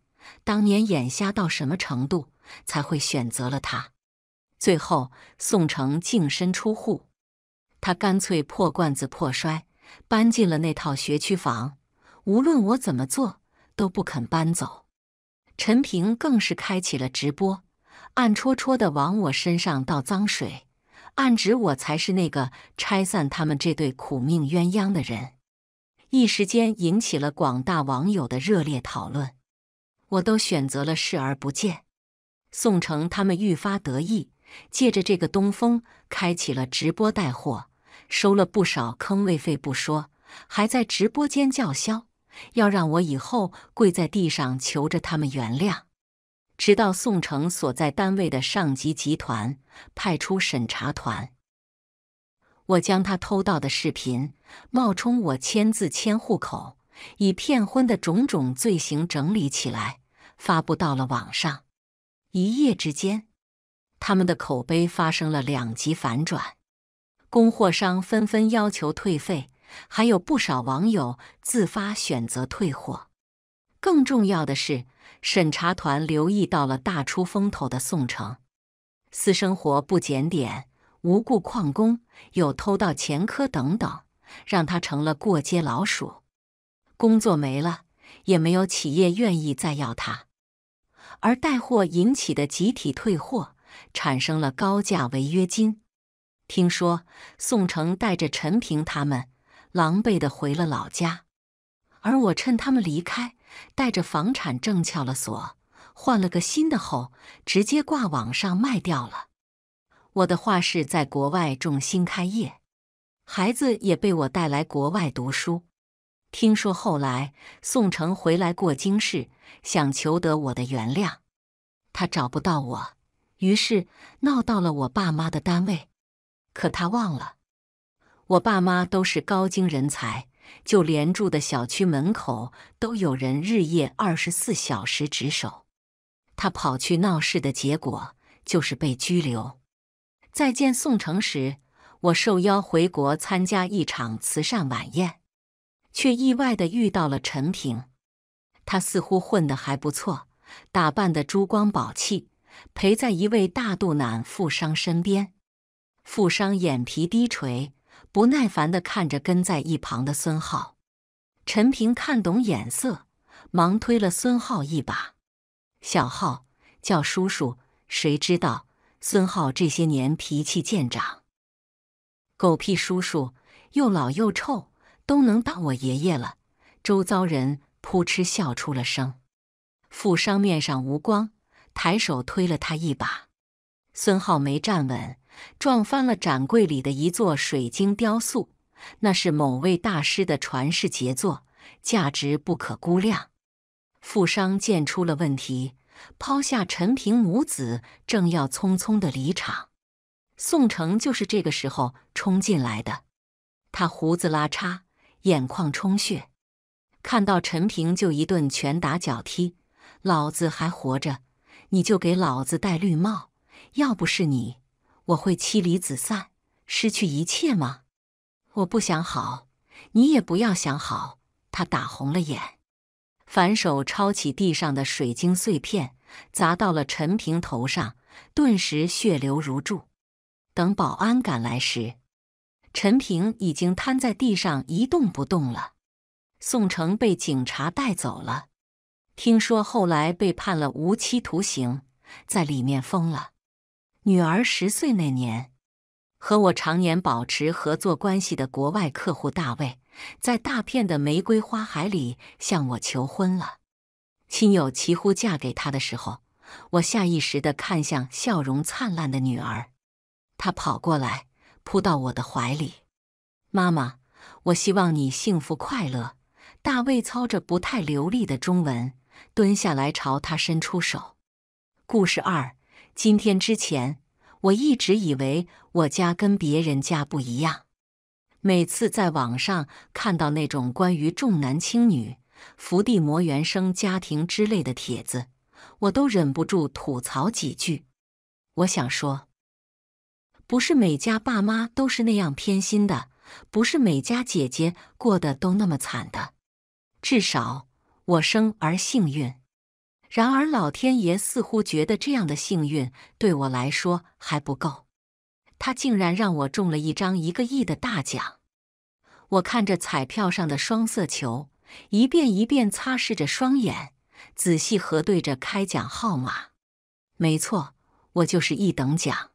当年眼瞎到什么程度，才会选择了他？最后，宋城净身出户，他干脆破罐子破摔，搬进了那套学区房。无论我怎么做，都不肯搬走。陈平更是开启了直播，暗戳戳的往我身上倒脏水。暗指我才是那个拆散他们这对苦命鸳鸯的人，一时间引起了广大网友的热烈讨论。我都选择了视而不见。宋城他们愈发得意，借着这个东风，开启了直播带货，收了不少坑位费不说，还在直播间叫嚣要让我以后跪在地上求着他们原谅。直到宋城所在单位的上级集团派出审查团，我将他偷盗的视频、冒充我签字迁户口、以骗婚的种种罪行整理起来，发布到了网上。一夜之间，他们的口碑发生了两极反转，供货商纷纷要求退费，还有不少网友自发选择退货。更重要的是，审查团留意到了大出风头的宋城，私生活不检点、无故旷工、有偷盗前科等等，让他成了过街老鼠。工作没了，也没有企业愿意再要他。而带货引起的集体退货，产生了高价违约金。听说宋城带着陈平他们，狼狈的回了老家。而我趁他们离开。带着房产证撬了锁，换了个新的后，直接挂网上卖掉了。我的画室在国外重新开业，孩子也被我带来国外读书。听说后来宋城回来过京市，想求得我的原谅，他找不到我，于是闹到了我爸妈的单位。可他忘了，我爸妈都是高精人才。就连住的小区门口都有人日夜二十四小时值守。他跑去闹事的结果就是被拘留。再见宋城时，我受邀回国参加一场慈善晚宴，却意外地遇到了陈平。他似乎混得还不错，打扮得珠光宝气，陪在一位大肚腩富商身边。富商眼皮低垂。不耐烦地看着跟在一旁的孙浩，陈平看懂眼色，忙推了孙浩一把：“小浩，叫叔叔。”谁知道孙浩这些年脾气见长，“狗屁叔叔，又老又臭，都能当我爷爷了。”周遭人扑哧笑出了声。富商面上无光，抬手推了他一把，孙浩没站稳。撞翻了展柜里的一座水晶雕塑，那是某位大师的传世杰作，价值不可估量。富商见出了问题，抛下陈平母子，正要匆匆的离场。宋城就是这个时候冲进来的，他胡子拉碴，眼眶充血，看到陈平就一顿拳打脚踢：“老子还活着，你就给老子戴绿帽！要不是你……”我会妻离子散，失去一切吗？我不想好，你也不要想好。他打红了眼，反手抄起地上的水晶碎片，砸到了陈平头上，顿时血流如注。等保安赶来时，陈平已经瘫在地上一动不动了。宋城被警察带走了，听说后来被判了无期徒刑，在里面疯了。女儿十岁那年，和我常年保持合作关系的国外客户大卫，在大片的玫瑰花海里向我求婚了。亲友齐呼“嫁给他”的时候，我下意识的看向笑容灿烂的女儿，她跑过来扑到我的怀里：“妈妈，我希望你幸福快乐。”大卫操着不太流利的中文蹲下来朝她伸出手。故事二。今天之前，我一直以为我家跟别人家不一样。每次在网上看到那种关于重男轻女、伏地魔原生家庭之类的帖子，我都忍不住吐槽几句。我想说，不是每家爸妈都是那样偏心的，不是每家姐姐过得都那么惨的。至少我生而幸运。然而，老天爷似乎觉得这样的幸运对我来说还不够，他竟然让我中了一张一个亿的大奖！我看着彩票上的双色球，一遍一遍擦拭着双眼，仔细核对着开奖号码。没错，我就是一等奖！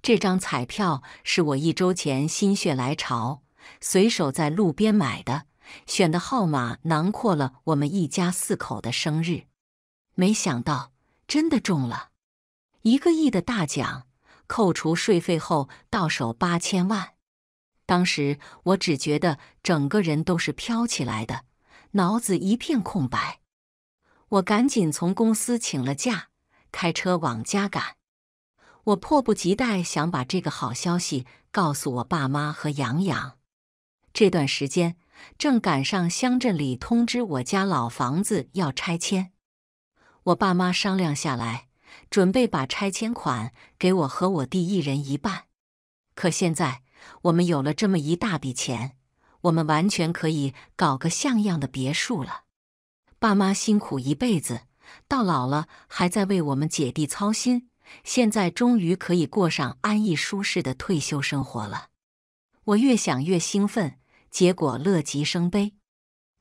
这张彩票是我一周前心血来潮，随手在路边买的，选的号码囊括了我们一家四口的生日。没想到真的中了一个亿的大奖，扣除税费后到手八千万。当时我只觉得整个人都是飘起来的，脑子一片空白。我赶紧从公司请了假，开车往家赶。我迫不及待想把这个好消息告诉我爸妈和杨洋。这段时间正赶上乡镇里通知我家老房子要拆迁。我爸妈商量下来，准备把拆迁款给我和我弟一人一半。可现在我们有了这么一大笔钱，我们完全可以搞个像样的别墅了。爸妈辛苦一辈子，到老了还在为我们姐弟操心，现在终于可以过上安逸舒适的退休生活了。我越想越兴奋，结果乐极生悲，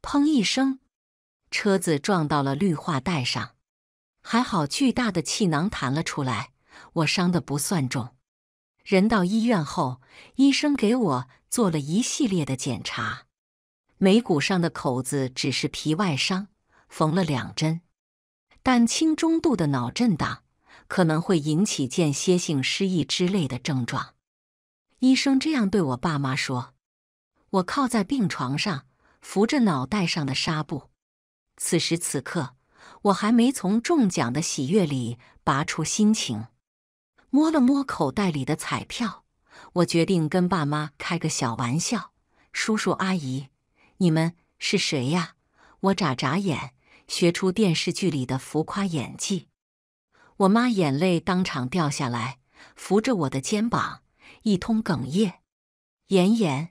砰一声，车子撞到了绿化带上。还好，巨大的气囊弹了出来，我伤的不算重。人到医院后，医生给我做了一系列的检查，眉骨上的口子只是皮外伤，缝了两针。但轻中度的脑震荡可能会引起间歇性失忆之类的症状，医生这样对我爸妈说。我靠在病床上，扶着脑袋上的纱布。此时此刻。我还没从中奖的喜悦里拔出心情，摸了摸口袋里的彩票，我决定跟爸妈开个小玩笑。叔叔阿姨，你们是谁呀？我眨眨眼，学出电视剧里的浮夸演技。我妈眼泪当场掉下来，扶着我的肩膀，一通哽咽：“妍妍，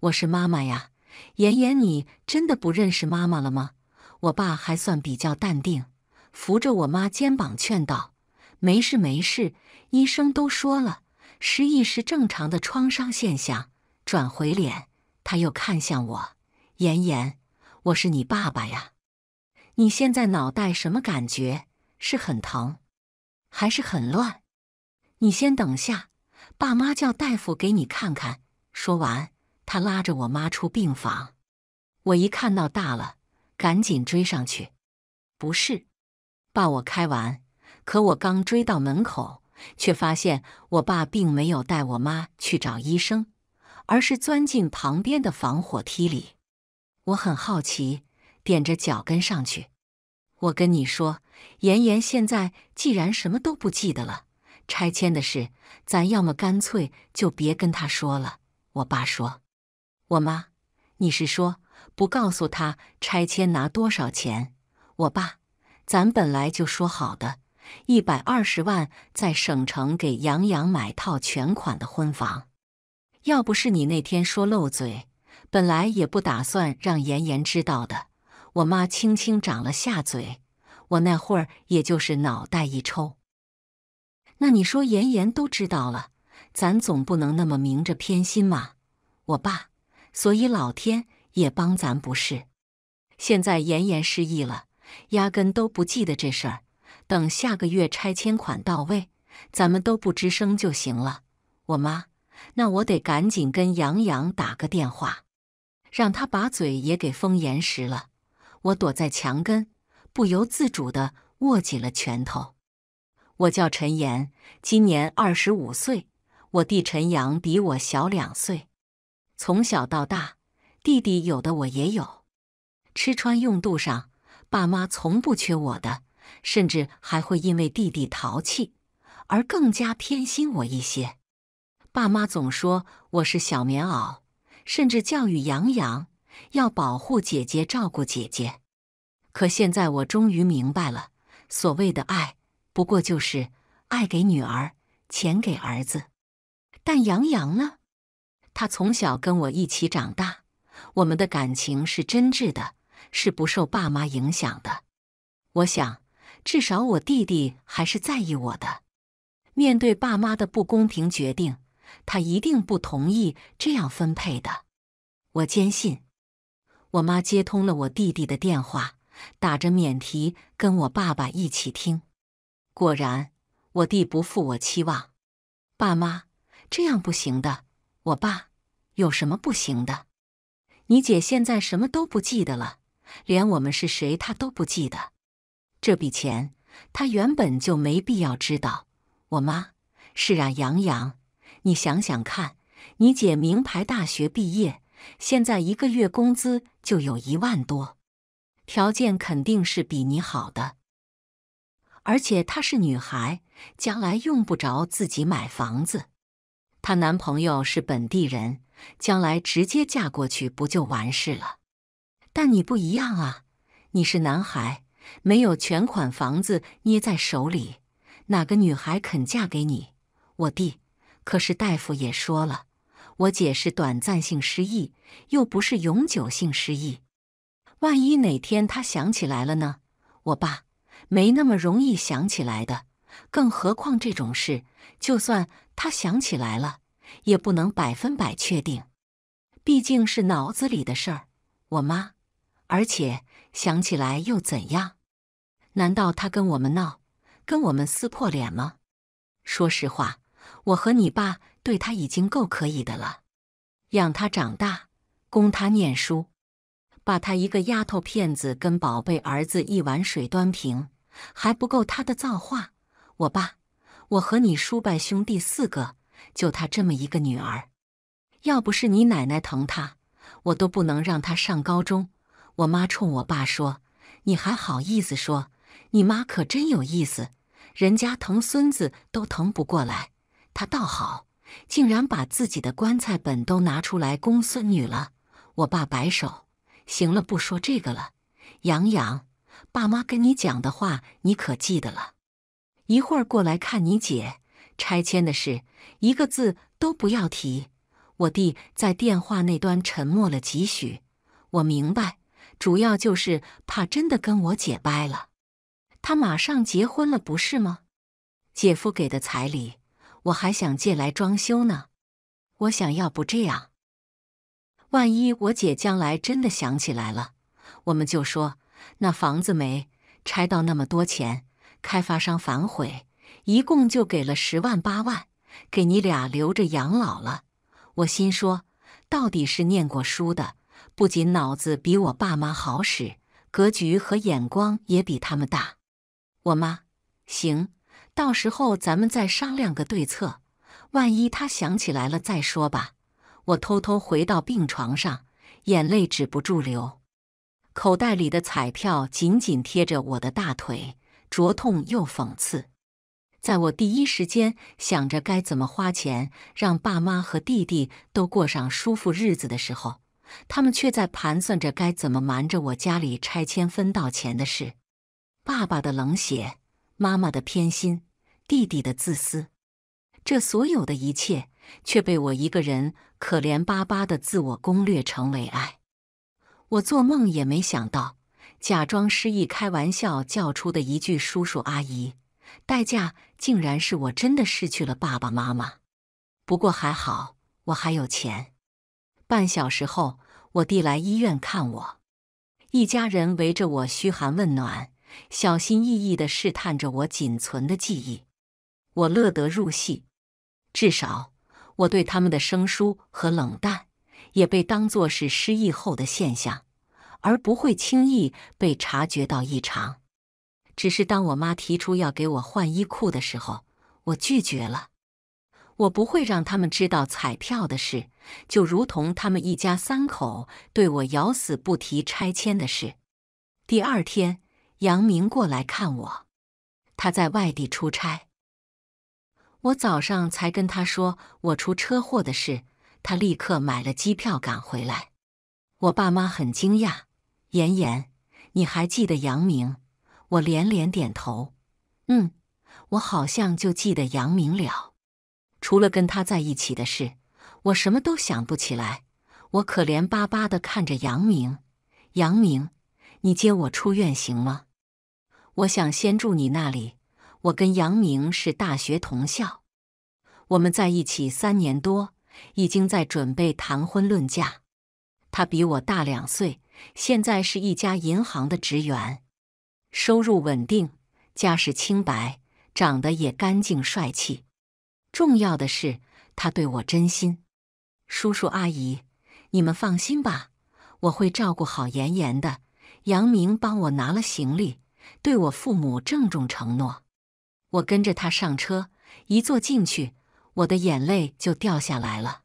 我是妈妈呀，妍妍，你真的不认识妈妈了吗？”我爸还算比较淡定，扶着我妈肩膀劝道：“没事没事，医生都说了，失忆是正常的创伤现象。”转回脸，他又看向我：“妍妍，我是你爸爸呀，你现在脑袋什么感觉？是很疼，还是很乱？你先等下，爸妈叫大夫给你看看。”说完，他拉着我妈出病房。我一看，闹大了。赶紧追上去，不是，爸，我开完。可我刚追到门口，却发现我爸并没有带我妈去找医生，而是钻进旁边的防火梯里。我很好奇，踮着脚跟上去。我跟你说，妍妍现在既然什么都不记得了，拆迁的事，咱要么干脆就别跟他说了。我爸说：“我妈，你是说？”不告诉他拆迁拿多少钱，我爸，咱本来就说好的，一百二十万在省城给杨洋买套全款的婚房。要不是你那天说漏嘴，本来也不打算让妍妍知道的。我妈轻轻长了下嘴，我那会儿也就是脑袋一抽。那你说妍妍都知道了，咱总不能那么明着偏心嘛，我爸，所以老天。也帮咱不是，现在妍妍失忆了，压根都不记得这事儿。等下个月拆迁款到位，咱们都不吱声就行了。我妈，那我得赶紧跟杨洋打个电话，让他把嘴也给封严实了。我躲在墙根，不由自主地握紧了拳头。我叫陈岩，今年二十五岁。我弟陈阳比我小两岁，从小到大。弟弟有的我也有，吃穿用度上，爸妈从不缺我的，甚至还会因为弟弟淘气而更加偏心我一些。爸妈总说我是小棉袄，甚至教育杨洋要保护姐姐、照顾姐姐。可现在我终于明白了，所谓的爱，不过就是爱给女儿，钱给儿子。但杨洋呢？他从小跟我一起长大。我们的感情是真挚的，是不受爸妈影响的。我想，至少我弟弟还是在意我的。面对爸妈的不公平决定，他一定不同意这样分配的。我坚信，我妈接通了我弟弟的电话，打着免提跟我爸爸一起听。果然，我弟不负我期望。爸妈，这样不行的。我爸，有什么不行的？你姐现在什么都不记得了，连我们是谁她都不记得。这笔钱她原本就没必要知道。我妈是啊，杨洋，你想想看，你姐名牌大学毕业，现在一个月工资就有一万多，条件肯定是比你好的。而且她是女孩，将来用不着自己买房子，她男朋友是本地人。将来直接嫁过去不就完事了？但你不一样啊，你是男孩，没有全款房子捏在手里，哪个女孩肯嫁给你？我弟。可是大夫也说了，我姐是短暂性失忆，又不是永久性失忆。万一哪天她想起来了呢？我爸没那么容易想起来的，更何况这种事，就算她想起来了。也不能百分百确定，毕竟是脑子里的事儿。我妈，而且想起来又怎样？难道她跟我们闹，跟我们撕破脸吗？说实话，我和你爸对她已经够可以的了，养她长大，供她念书，把她一个丫头片子跟宝贝儿子一碗水端平，还不够她的造化。我爸，我和你叔伯兄弟四个。就她这么一个女儿，要不是你奶奶疼她，我都不能让她上高中。我妈冲我爸说：“你还好意思说？你妈可真有意思，人家疼孙子都疼不过来，她倒好，竟然把自己的棺材本都拿出来供孙女了。”我爸摆手：“行了，不说这个了。杨洋。”爸妈跟你讲的话，你可记得了？一会儿过来看你姐。”拆迁的事，一个字都不要提。我弟在电话那端沉默了几许，我明白，主要就是怕真的跟我姐掰了。他马上结婚了，不是吗？姐夫给的彩礼，我还想借来装修呢。我想要不这样，万一我姐将来真的想起来了，我们就说那房子没拆到那么多钱，开发商反悔。一共就给了十万八万，给你俩留着养老了。我心说，到底是念过书的，不仅脑子比我爸妈好使，格局和眼光也比他们大。我妈行，到时候咱们再商量个对策，万一他想起来了再说吧。我偷偷回到病床上，眼泪止不住流，口袋里的彩票紧紧贴着我的大腿，灼痛又讽刺。在我第一时间想着该怎么花钱让爸妈和弟弟都过上舒服日子的时候，他们却在盘算着该怎么瞒着我家里拆迁分到钱的事。爸爸的冷血，妈妈的偏心，弟弟的自私，这所有的一切却被我一个人可怜巴巴的自我攻略成为爱。我做梦也没想到，假装失忆开玩笑叫出的一句叔叔阿姨，代价。竟然是我真的失去了爸爸妈妈，不过还好，我还有钱。半小时后，我弟来医院看我，一家人围着我嘘寒问暖，小心翼翼地试探着我仅存的记忆。我乐得入戏，至少我对他们的生疏和冷淡也被当作是失忆后的现象，而不会轻易被察觉到异常。只是当我妈提出要给我换衣裤的时候，我拒绝了。我不会让他们知道彩票的事，就如同他们一家三口对我咬死不提拆迁的事。第二天，杨明过来看我，他在外地出差，我早上才跟他说我出车祸的事，他立刻买了机票赶回来。我爸妈很惊讶：“妍妍，你还记得杨明？”我连连点头，嗯，我好像就记得杨明了。除了跟他在一起的事，我什么都想不起来。我可怜巴巴的看着杨明，杨明，你接我出院行吗？我想先住你那里。我跟杨明是大学同校，我们在一起三年多，已经在准备谈婚论嫁。他比我大两岁，现在是一家银行的职员。收入稳定，家世清白，长得也干净帅气。重要的是，他对我真心。叔叔阿姨，你们放心吧，我会照顾好妍妍的。杨明帮我拿了行李，对我父母郑重承诺。我跟着他上车，一坐进去，我的眼泪就掉下来了。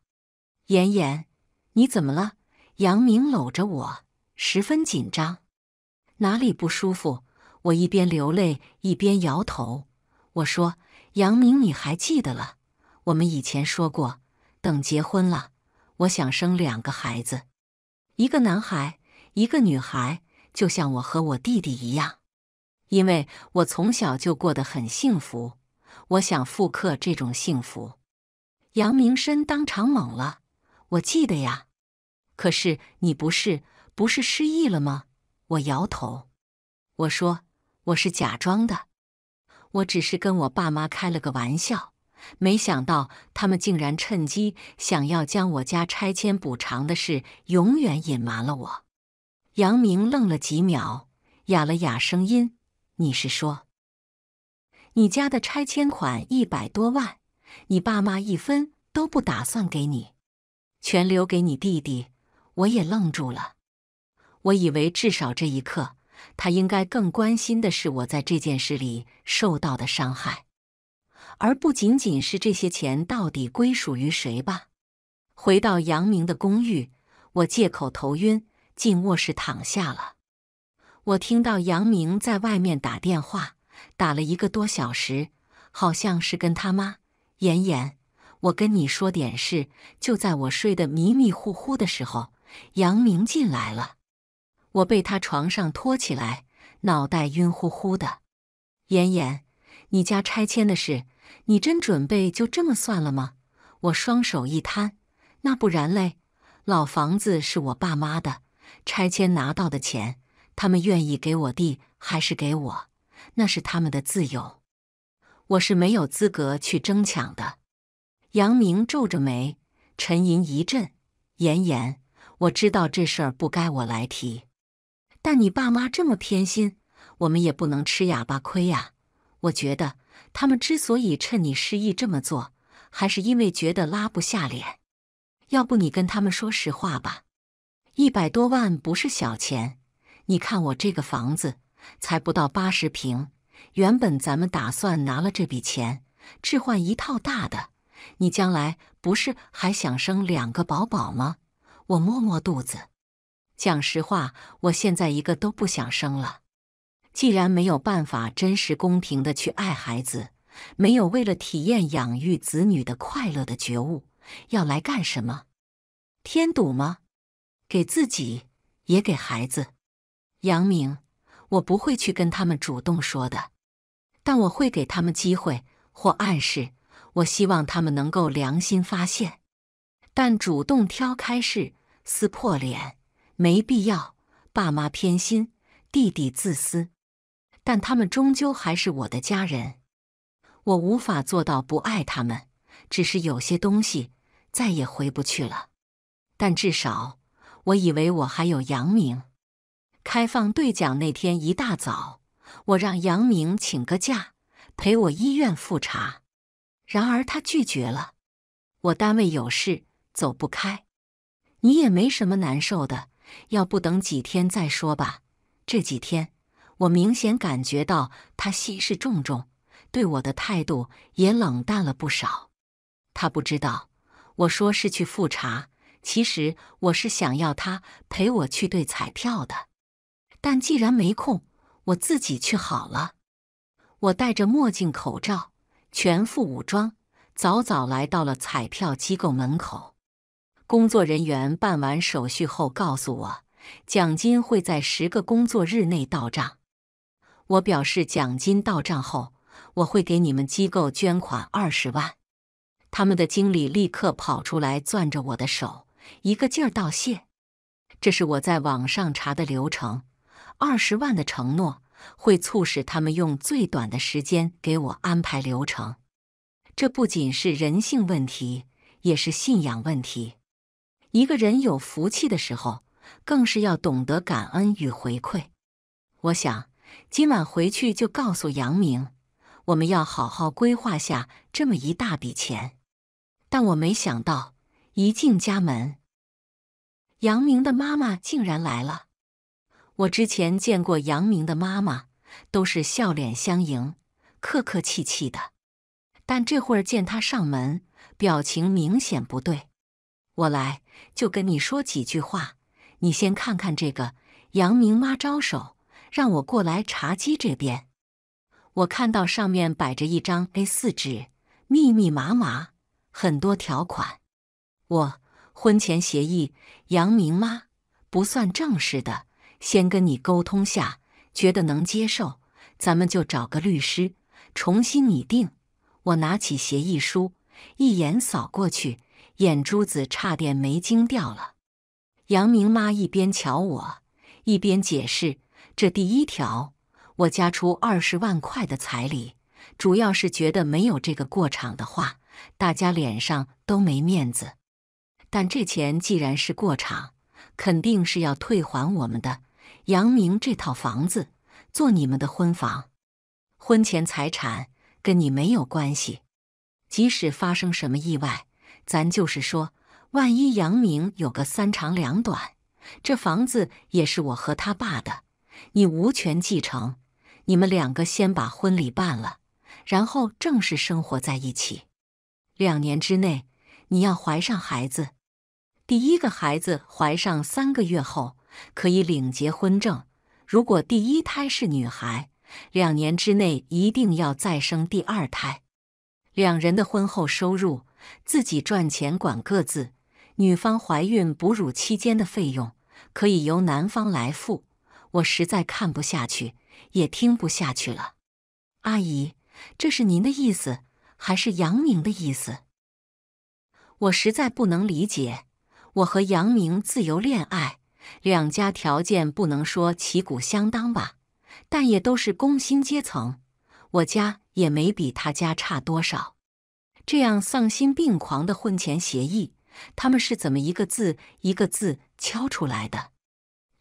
妍妍，你怎么了？杨明搂着我，十分紧张，哪里不舒服？我一边流泪一边摇头，我说：“杨明，你还记得了？我们以前说过，等结婚了，我想生两个孩子，一个男孩，一个女孩，就像我和我弟弟一样。因为我从小就过得很幸福，我想复刻这种幸福。”杨明深当场懵了，我记得呀，可是你不是不是失忆了吗？我摇头，我说。我是假装的，我只是跟我爸妈开了个玩笑，没想到他们竟然趁机想要将我家拆迁补偿的事永远隐瞒了我。杨明愣了几秒，哑了哑声音：“你是说，你家的拆迁款一百多万，你爸妈一分都不打算给你，全留给你弟弟？”我也愣住了，我以为至少这一刻。他应该更关心的是我在这件事里受到的伤害，而不仅仅是这些钱到底归属于谁吧。回到杨明的公寓，我借口头晕进卧室躺下了。我听到杨明在外面打电话，打了一个多小时，好像是跟他妈。妍妍，我跟你说点事。就在我睡得迷迷糊糊的时候，杨明进来了。我被他床上拖起来，脑袋晕乎乎的。妍妍，你家拆迁的事，你真准备就这么算了吗？我双手一摊，那不然嘞？老房子是我爸妈的，拆迁拿到的钱，他们愿意给我弟还是给我，那是他们的自由，我是没有资格去争抢的。杨明皱着眉，沉吟一阵。妍妍，我知道这事儿不该我来提。但你爸妈这么偏心，我们也不能吃哑巴亏呀。我觉得他们之所以趁你失忆这么做，还是因为觉得拉不下脸。要不你跟他们说实话吧。一百多万不是小钱，你看我这个房子才不到八十平，原本咱们打算拿了这笔钱置换一套大的。你将来不是还想生两个宝宝吗？我摸摸肚子。讲实话，我现在一个都不想生了。既然没有办法真实公平的去爱孩子，没有为了体验养育子女的快乐的觉悟，要来干什么？添堵吗？给自己也给孩子。杨明，我不会去跟他们主动说的，但我会给他们机会或暗示。我希望他们能够良心发现，但主动挑开事，撕破脸。没必要，爸妈偏心，弟弟自私，但他们终究还是我的家人，我无法做到不爱他们，只是有些东西再也回不去了。但至少，我以为我还有杨明。开放兑奖那天一大早，我让杨明请个假陪我医院复查，然而他拒绝了，我单位有事走不开。你也没什么难受的。要不等几天再说吧。这几天我明显感觉到他心事重重，对我的态度也冷淡了不少。他不知道，我说是去复查，其实我是想要他陪我去兑彩票的。但既然没空，我自己去好了。我戴着墨镜、口罩，全副武装，早早来到了彩票机构门口。工作人员办完手续后告诉我，奖金会在十个工作日内到账。我表示，奖金到账后，我会给你们机构捐款二十万。他们的经理立刻跑出来，攥着我的手，一个劲儿道谢。这是我在网上查的流程，二十万的承诺会促使他们用最短的时间给我安排流程。这不仅是人性问题，也是信仰问题。一个人有福气的时候，更是要懂得感恩与回馈。我想今晚回去就告诉杨明，我们要好好规划下这么一大笔钱。但我没想到，一进家门，杨明的妈妈竟然来了。我之前见过杨明的妈妈，都是笑脸相迎、客客气气的，但这会儿见他上门，表情明显不对。我来就跟你说几句话，你先看看这个。杨明妈招手让我过来，茶几这边。我看到上面摆着一张 A4 纸，密密麻麻很多条款。我婚前协议，杨明妈不算正式的，先跟你沟通下，觉得能接受，咱们就找个律师重新拟定。我拿起协议书，一眼扫过去。眼珠子差点没惊掉了。杨明妈一边瞧我，一边解释：“这第一条，我加出二十万块的彩礼，主要是觉得没有这个过场的话，大家脸上都没面子。但这钱既然是过场，肯定是要退还我们的。杨明这套房子做你们的婚房，婚前财产跟你没有关系，即使发生什么意外。”咱就是说，万一杨明有个三长两短，这房子也是我和他爸的，你无权继承。你们两个先把婚礼办了，然后正式生活在一起。两年之内你要怀上孩子，第一个孩子怀上三个月后可以领结婚证。如果第一胎是女孩，两年之内一定要再生第二胎。两人的婚后收入。自己赚钱管各自，女方怀孕哺乳期间的费用可以由男方来付。我实在看不下去，也听不下去了。阿姨，这是您的意思还是杨明的意思？我实在不能理解。我和杨明自由恋爱，两家条件不能说旗鼓相当吧，但也都是工薪阶层，我家也没比他家差多少。这样丧心病狂的婚前协议，他们是怎么一个字一个字敲出来的？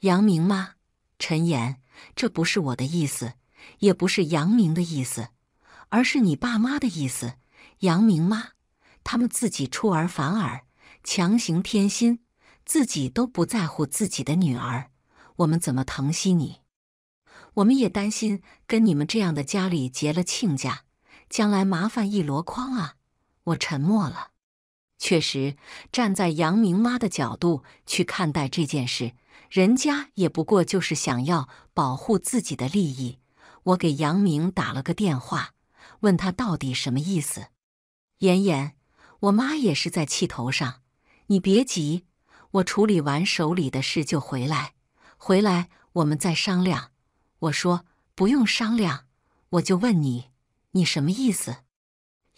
杨明妈，陈岩，这不是我的意思，也不是杨明的意思，而是你爸妈的意思。杨明妈，他们自己出尔反尔，强行偏心，自己都不在乎自己的女儿，我们怎么疼惜你？我们也担心跟你们这样的家里结了亲家，将来麻烦一箩筐啊！我沉默了。确实，站在杨明妈的角度去看待这件事，人家也不过就是想要保护自己的利益。我给杨明打了个电话，问他到底什么意思。妍妍，我妈也是在气头上，你别急，我处理完手里的事就回来，回来我们再商量。我说不用商量，我就问你，你什么意思？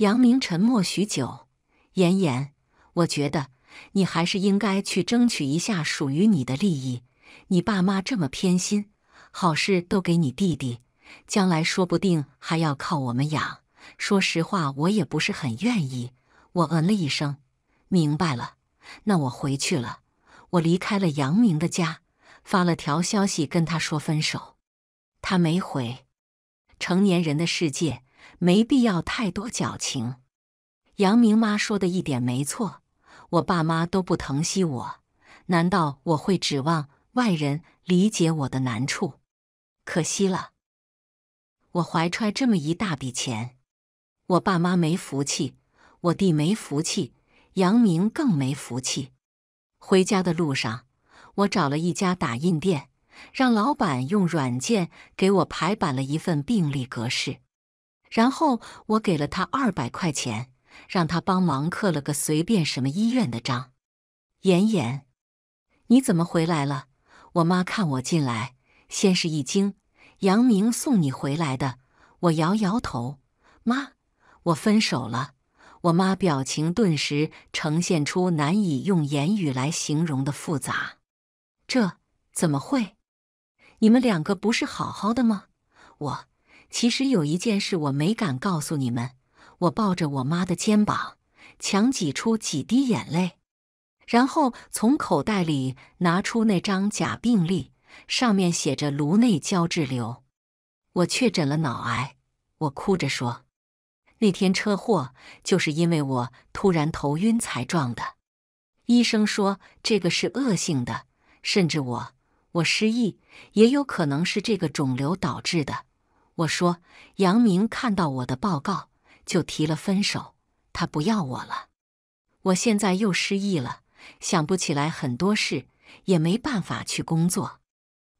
杨明沉默许久，妍妍，我觉得你还是应该去争取一下属于你的利益。你爸妈这么偏心，好事都给你弟弟，将来说不定还要靠我们养。说实话，我也不是很愿意。我嗯了一声，明白了。那我回去了。我离开了杨明的家，发了条消息跟他说分手，他没回。成年人的世界。没必要太多矫情，杨明妈说的一点没错。我爸妈都不疼惜我，难道我会指望外人理解我的难处？可惜了，我怀揣这么一大笔钱，我爸妈没福气，我弟没福气，杨明更没福气。回家的路上，我找了一家打印店，让老板用软件给我排版了一份病历格式。然后我给了他二百块钱，让他帮忙刻了个随便什么医院的章。妍妍，你怎么回来了？我妈看我进来，先是一惊：“杨明送你回来的。”我摇摇头：“妈，我分手了。”我妈表情顿时呈现出难以用言语来形容的复杂。这怎么会？你们两个不是好好的吗？我。其实有一件事我没敢告诉你们，我抱着我妈的肩膀，强挤出几滴眼泪，然后从口袋里拿出那张假病历，上面写着“颅内胶质瘤”，我确诊了脑癌。我哭着说：“那天车祸就是因为我突然头晕才撞的。”医生说：“这个是恶性的，甚至我……我失忆也有可能是这个肿瘤导致的。”我说：“杨明看到我的报告，就提了分手，他不要我了。我现在又失忆了，想不起来很多事，也没办法去工作。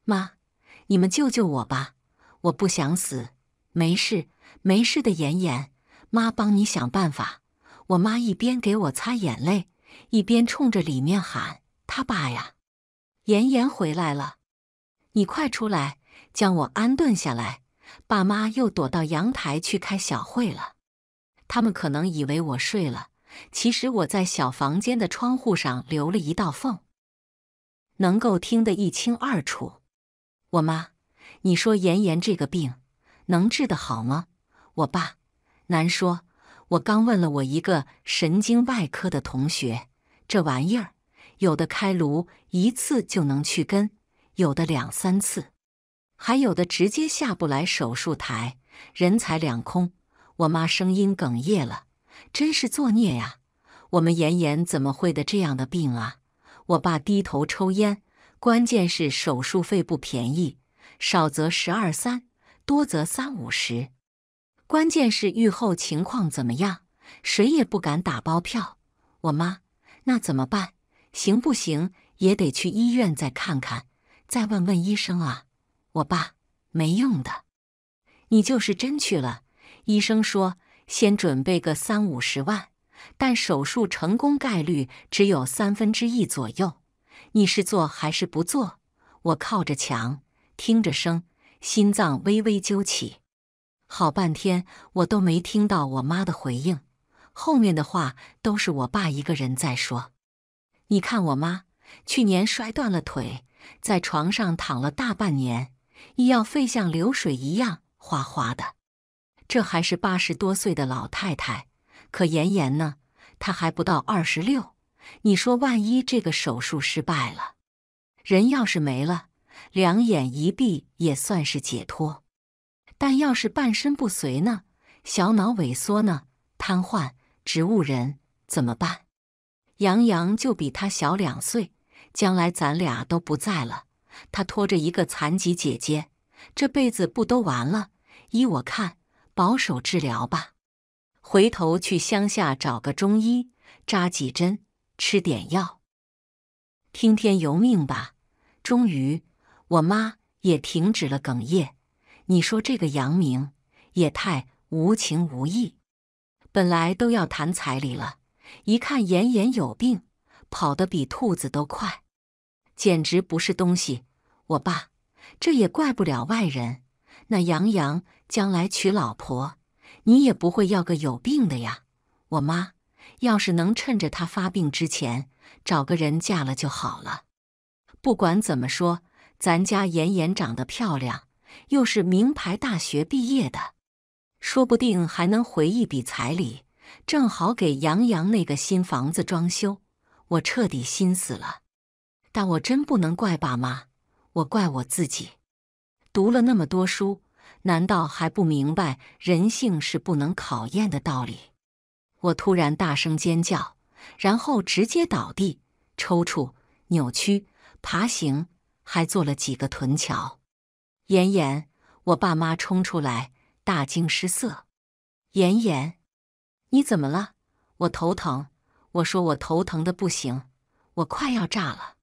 妈，你们救救我吧！我不想死，没事，没事的，妍妍，妈帮你想办法。”我妈一边给我擦眼泪，一边冲着里面喊：“他爸呀，妍妍回来了，你快出来，将我安顿下来。”爸妈又躲到阳台去开小会了，他们可能以为我睡了。其实我在小房间的窗户上留了一道缝，能够听得一清二楚。我妈，你说妍妍这个病能治得好吗？我爸，难说。我刚问了我一个神经外科的同学，这玩意儿有的开颅一次就能去根，有的两三次。还有的直接下不来手术台，人财两空。我妈声音哽咽了，真是作孽呀！我们妍妍怎么会得这样的病啊？我爸低头抽烟。关键是手术费不便宜，少则十二三，多则三五十。关键是愈后情况怎么样，谁也不敢打包票。我妈，那怎么办？行不行？也得去医院再看看，再问问医生啊。我爸没用的，你就是真去了，医生说先准备个三五十万，但手术成功概率只有三分之一左右。你是做还是不做？我靠着墙听着声，心脏微微揪起，好半天我都没听到我妈的回应。后面的话都是我爸一个人在说。你看我妈去年摔断了腿，在床上躺了大半年。医药费像流水一样哗哗的，这还是八十多岁的老太太，可妍妍呢？她还不到二十六。你说，万一这个手术失败了，人要是没了，两眼一闭也算是解脱。但要是半身不遂呢？小脑萎缩呢？瘫痪、植物人怎么办？杨洋就比她小两岁，将来咱俩都不在了。他拖着一个残疾姐姐，这辈子不都完了？依我看，保守治疗吧，回头去乡下找个中医扎几针，吃点药，听天由命吧。终于，我妈也停止了哽咽。你说这个杨明也太无情无义，本来都要谈彩礼了，一看妍妍有病，跑得比兔子都快，简直不是东西。我爸，这也怪不了外人。那杨洋将来娶老婆，你也不会要个有病的呀。我妈，要是能趁着他发病之前找个人嫁了就好了。不管怎么说，咱家妍妍长得漂亮，又是名牌大学毕业的，说不定还能回一笔彩礼，正好给杨洋那个新房子装修。我彻底心死了，但我真不能怪爸妈。我怪我自己，读了那么多书，难道还不明白人性是不能考验的道理？我突然大声尖叫，然后直接倒地，抽搐、扭曲、爬行，还做了几个臀桥。妍妍，我爸妈冲出来，大惊失色：“妍妍，你怎么了？”我头疼，我说我头疼的不行，我快要炸了。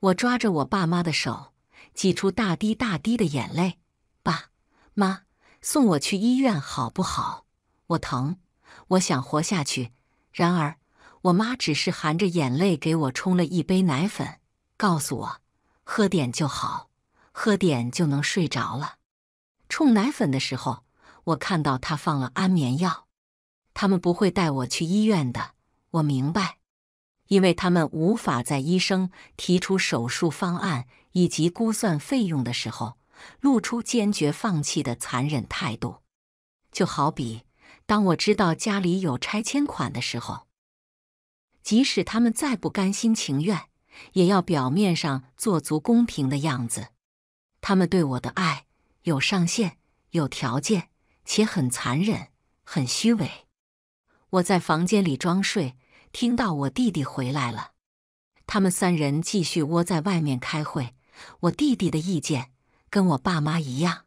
我抓着我爸妈的手，挤出大滴大滴的眼泪。爸妈，送我去医院好不好？我疼，我想活下去。然而，我妈只是含着眼泪给我冲了一杯奶粉，告诉我喝点就好，喝点就能睡着了。冲奶粉的时候，我看到她放了安眠药。他们不会带我去医院的，我明白。因为他们无法在医生提出手术方案以及估算费用的时候露出坚决放弃的残忍态度，就好比当我知道家里有拆迁款的时候，即使他们再不甘心情愿，也要表面上做足公平的样子。他们对我的爱有上限、有条件，且很残忍、很虚伪。我在房间里装睡。听到我弟弟回来了，他们三人继续窝在外面开会。我弟弟的意见跟我爸妈一样。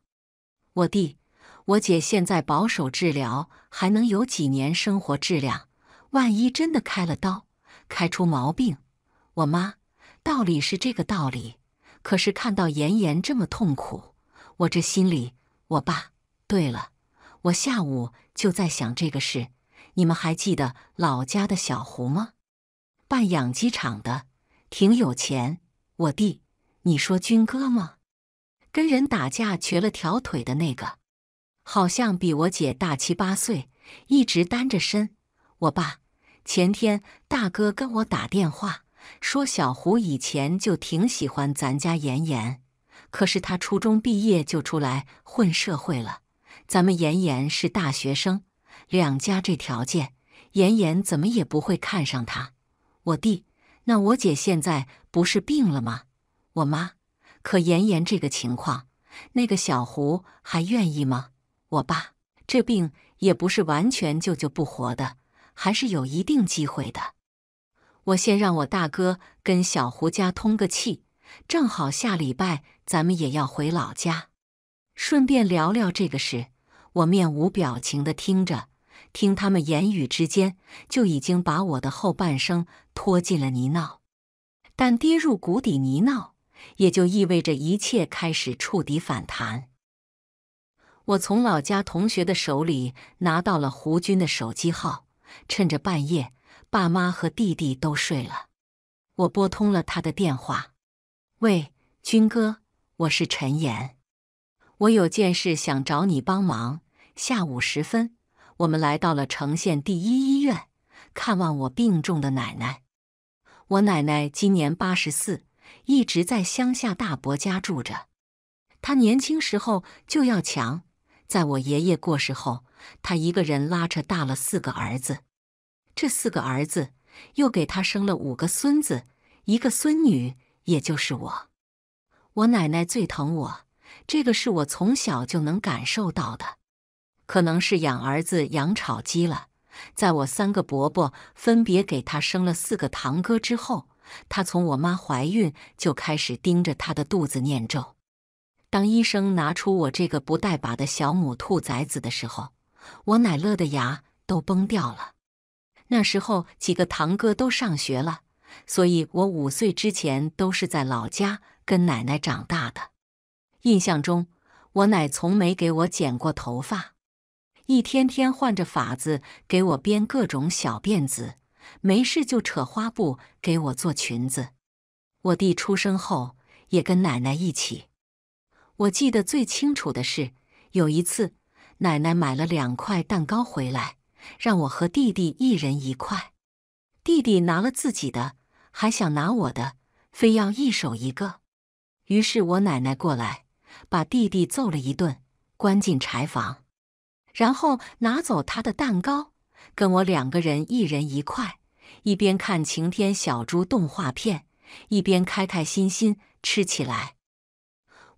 我弟、我姐现在保守治疗还能有几年生活质量？万一真的开了刀，开出毛病？我妈，道理是这个道理，可是看到妍妍这么痛苦，我这心里……我爸，对了，我下午就在想这个事。你们还记得老家的小胡吗？办养鸡场的，挺有钱。我弟，你说军哥吗？跟人打架瘸了条腿的那个，好像比我姐大七八岁，一直单着身。我爸前天大哥跟我打电话说，小胡以前就挺喜欢咱家妍妍，可是他初中毕业就出来混社会了。咱们妍妍是大学生。两家这条件，妍妍怎么也不会看上他。我弟，那我姐现在不是病了吗？我妈，可妍妍这个情况，那个小胡还愿意吗？我爸，这病也不是完全救救不活的，还是有一定机会的。我先让我大哥跟小胡家通个气，正好下礼拜咱们也要回老家，顺便聊聊这个事。我面无表情的听着。听他们言语之间，就已经把我的后半生拖进了泥淖。但跌入谷底泥淖，也就意味着一切开始触底反弹。我从老家同学的手里拿到了胡军的手机号，趁着半夜，爸妈和弟弟都睡了，我拨通了他的电话：“喂，军哥，我是陈岩，我有件事想找你帮忙。下午时分。”我们来到了城县第一医院，看望我病重的奶奶。我奶奶今年八十四，一直在乡下大伯家住着。她年轻时候就要强，在我爷爷过世后，她一个人拉扯大了四个儿子。这四个儿子又给她生了五个孙子，一个孙女，也就是我。我奶奶最疼我，这个是我从小就能感受到的。可能是养儿子养炒鸡了，在我三个伯伯分别给他生了四个堂哥之后，他从我妈怀孕就开始盯着他的肚子念咒。当医生拿出我这个不带把的小母兔崽子的时候，我奶乐得牙都崩掉了。那时候几个堂哥都上学了，所以我五岁之前都是在老家跟奶奶长大的。印象中，我奶从没给我剪过头发。一天天换着法子给我编各种小辫子，没事就扯花布给我做裙子。我弟出生后也跟奶奶一起。我记得最清楚的是有一次，奶奶买了两块蛋糕回来，让我和弟弟一人一块。弟弟拿了自己的，还想拿我的，非要一手一个。于是我奶奶过来，把弟弟揍了一顿，关进柴房。然后拿走他的蛋糕，跟我两个人一人一块，一边看《晴天小猪》动画片，一边开开心心吃起来。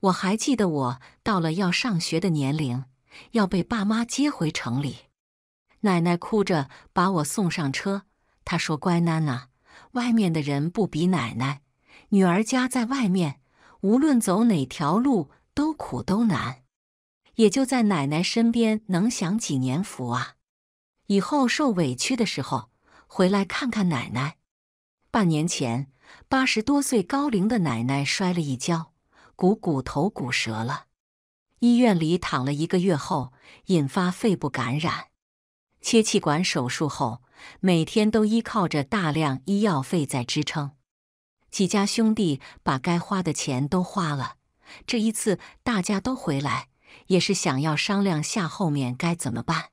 我还记得，我到了要上学的年龄，要被爸妈接回城里。奶奶哭着把我送上车，她说：“乖囡囡，外面的人不比奶奶，女儿家在外面，无论走哪条路都苦都难。”也就在奶奶身边能享几年福啊！以后受委屈的时候，回来看看奶奶。半年前，八十多岁高龄的奶奶摔了一跤，股骨头骨折了，医院里躺了一个月后，引发肺部感染，切气管手术后，每天都依靠着大量医药费在支撑。几家兄弟把该花的钱都花了，这一次大家都回来。也是想要商量下后面该怎么办。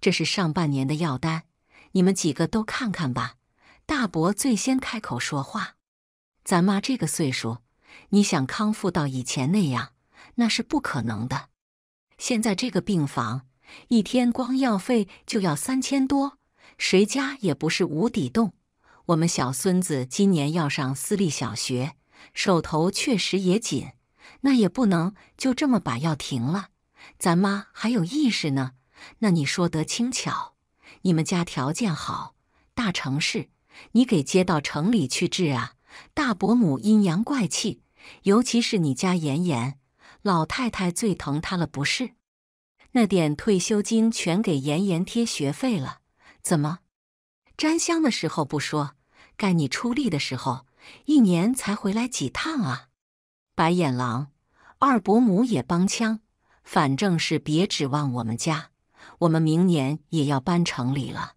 这是上半年的药单，你们几个都看看吧。大伯最先开口说话：“咱妈这个岁数，你想康复到以前那样，那是不可能的。现在这个病房，一天光药费就要三千多，谁家也不是无底洞。我们小孙子今年要上私立小学，手头确实也紧。”那也不能就这么把药停了，咱妈还有意识呢。那你说得轻巧，你们家条件好，大城市，你给接到城里去治啊？大伯母阴阳怪气，尤其是你家妍妍，老太太最疼她了，不是？那点退休金全给妍妍贴学费了，怎么？沾香的时候不说，该你出力的时候，一年才回来几趟啊？白眼狼，二伯母也帮腔，反正是别指望我们家。我们明年也要搬城里了，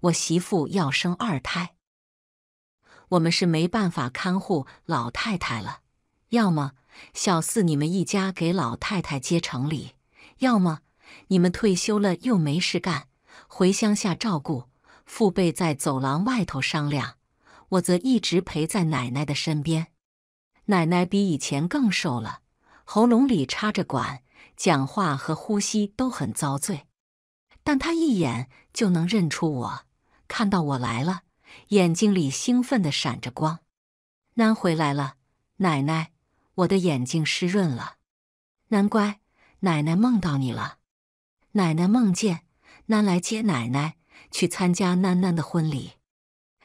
我媳妇要生二胎，我们是没办法看护老太太了。要么小四你们一家给老太太接城里，要么你们退休了又没事干，回乡下照顾。父辈在走廊外头商量，我则一直陪在奶奶的身边。奶奶比以前更瘦了，喉咙里插着管，讲话和呼吸都很遭罪。但她一眼就能认出我，看到我来了，眼睛里兴奋的闪着光。囡回来了，奶奶，我的眼睛湿润了。囡乖，奶奶梦到你了。奶奶梦见囡来接奶奶去参加囡囡的婚礼。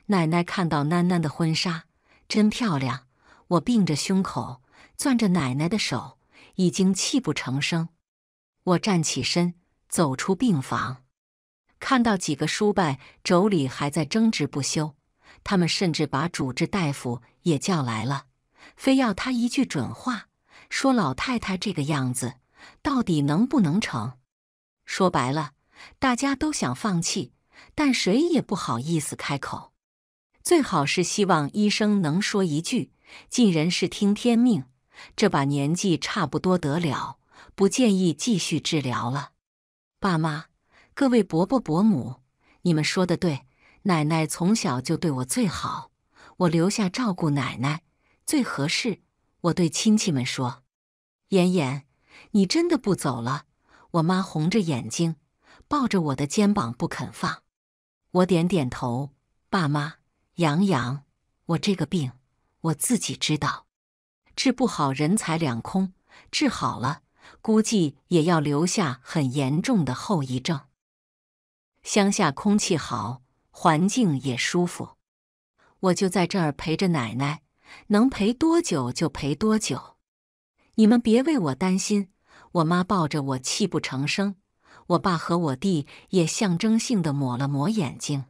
奶奶看到囡囡的婚纱，真漂亮。我并着胸口，攥着奶奶的手，已经泣不成声。我站起身，走出病房，看到几个叔伯妯娌还在争执不休，他们甚至把主治大夫也叫来了，非要他一句准话，说老太太这个样子，到底能不能成？说白了，大家都想放弃，但谁也不好意思开口，最好是希望医生能说一句。尽人事，听天命。这把年纪差不多得了，不建议继续治疗了。爸妈，各位伯伯伯母，你们说的对。奶奶从小就对我最好，我留下照顾奶奶最合适。我对亲戚们说：“妍妍，你真的不走了？”我妈红着眼睛，抱着我的肩膀不肯放。我点点头。爸妈，阳阳，我这个病……我自己知道，治不好人财两空；治好了，估计也要留下很严重的后遗症。乡下空气好，环境也舒服，我就在这儿陪着奶奶，能陪多久就陪多久。你们别为我担心。我妈抱着我泣不成声，我爸和我弟也象征性的抹了抹眼睛，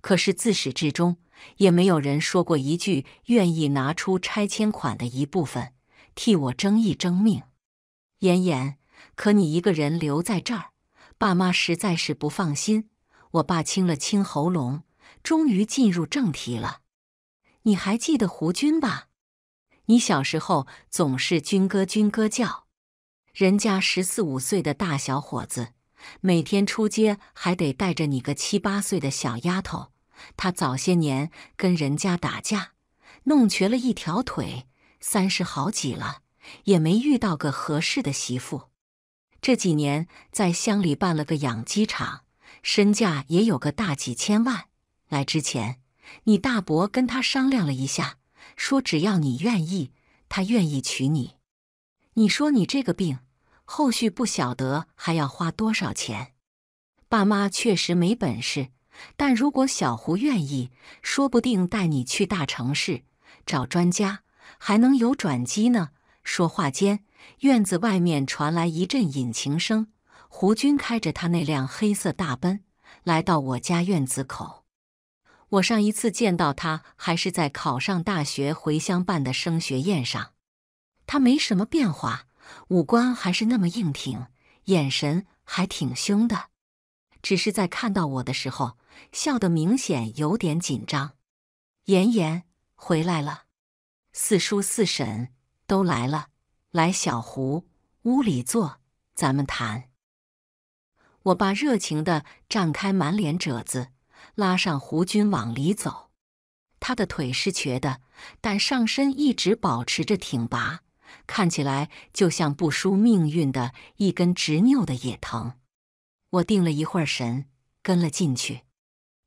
可是自始至终。也没有人说过一句愿意拿出拆迁款的一部分替我争一争命。妍妍，可你一个人留在这儿，爸妈实在是不放心。我爸清了清喉咙，终于进入正题了。你还记得胡军吧？你小时候总是军哥军哥叫，人家十四五岁的大小伙子，每天出街还得带着你个七八岁的小丫头。他早些年跟人家打架，弄瘸了一条腿，三十好几了，也没遇到个合适的媳妇。这几年在乡里办了个养鸡场，身价也有个大几千万。来之前，你大伯跟他商量了一下，说只要你愿意，他愿意娶你。你说你这个病，后续不晓得还要花多少钱？爸妈确实没本事。但如果小胡愿意，说不定带你去大城市找专家，还能有转机呢。说话间，院子外面传来一阵引擎声，胡军开着他那辆黑色大奔来到我家院子口。我上一次见到他，还是在考上大学回乡办的升学宴上，他没什么变化，五官还是那么硬挺，眼神还挺凶的，只是在看到我的时候。笑得明显有点紧张。妍妍回来了，四叔四婶都来了，来小胡屋里坐，咱们谈。我爸热情的绽开满脸褶子，拉上胡军往里走。他的腿是瘸的，但上身一直保持着挺拔，看起来就像不输命运的一根执拗的野藤。我定了一会儿神，跟了进去。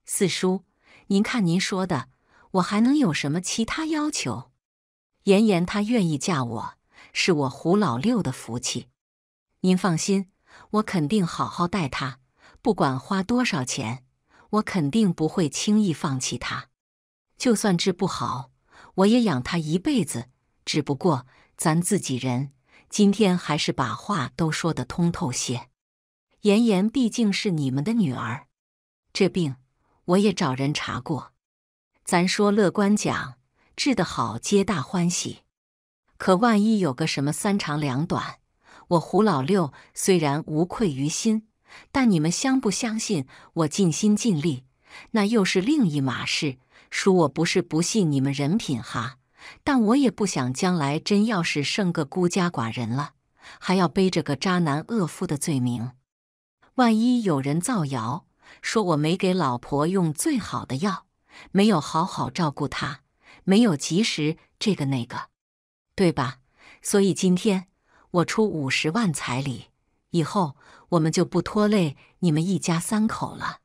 四叔，您看您说的，我还能有什么其他要求？妍妍她愿意嫁我，是我胡老六的福气。您放心，我肯定好好待她，不管花多少钱，我肯定不会轻易放弃她。就算治不好，我也养她一辈子。只不过咱自己人，今天还是把话都说得通透些。妍妍毕竟是你们的女儿，这病。我也找人查过，咱说乐观讲治得好，皆大欢喜。可万一有个什么三长两短，我胡老六虽然无愧于心，但你们相不相信我尽心尽力，那又是另一码事。叔，我不是不信你们人品哈，但我也不想将来真要是剩个孤家寡人了，还要背着个渣男恶夫的罪名。万一有人造谣。说我没给老婆用最好的药，没有好好照顾她，没有及时这个那个，对吧？所以今天我出五十万彩礼，以后我们就不拖累你们一家三口了。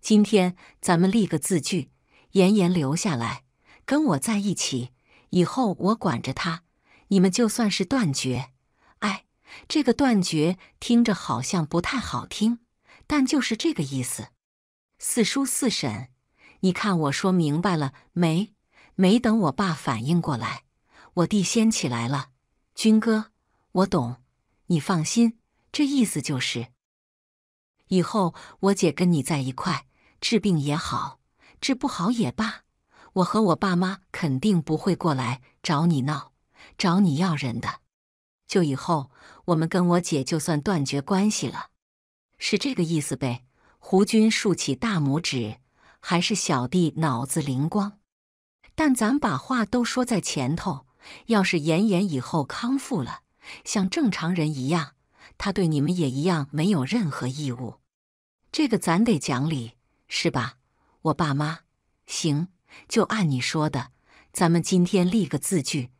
今天咱们立个字据，妍妍留下来跟我在一起，以后我管着她，你们就算是断绝。哎，这个断绝听着好像不太好听。但就是这个意思，四叔四婶，你看我说明白了没？没等我爸反应过来，我弟先起来了。军哥，我懂，你放心，这意思就是，以后我姐跟你在一块，治病也好，治不好也罢，我和我爸妈肯定不会过来找你闹，找你要人的。就以后我们跟我姐就算断绝关系了。是这个意思呗？胡军竖起大拇指，还是小弟脑子灵光。但咱把话都说在前头，要是妍妍以后康复了，像正常人一样，他对你们也一样没有任何义务。这个咱得讲理，是吧？我爸妈，行，就按你说的，咱们今天立个字据。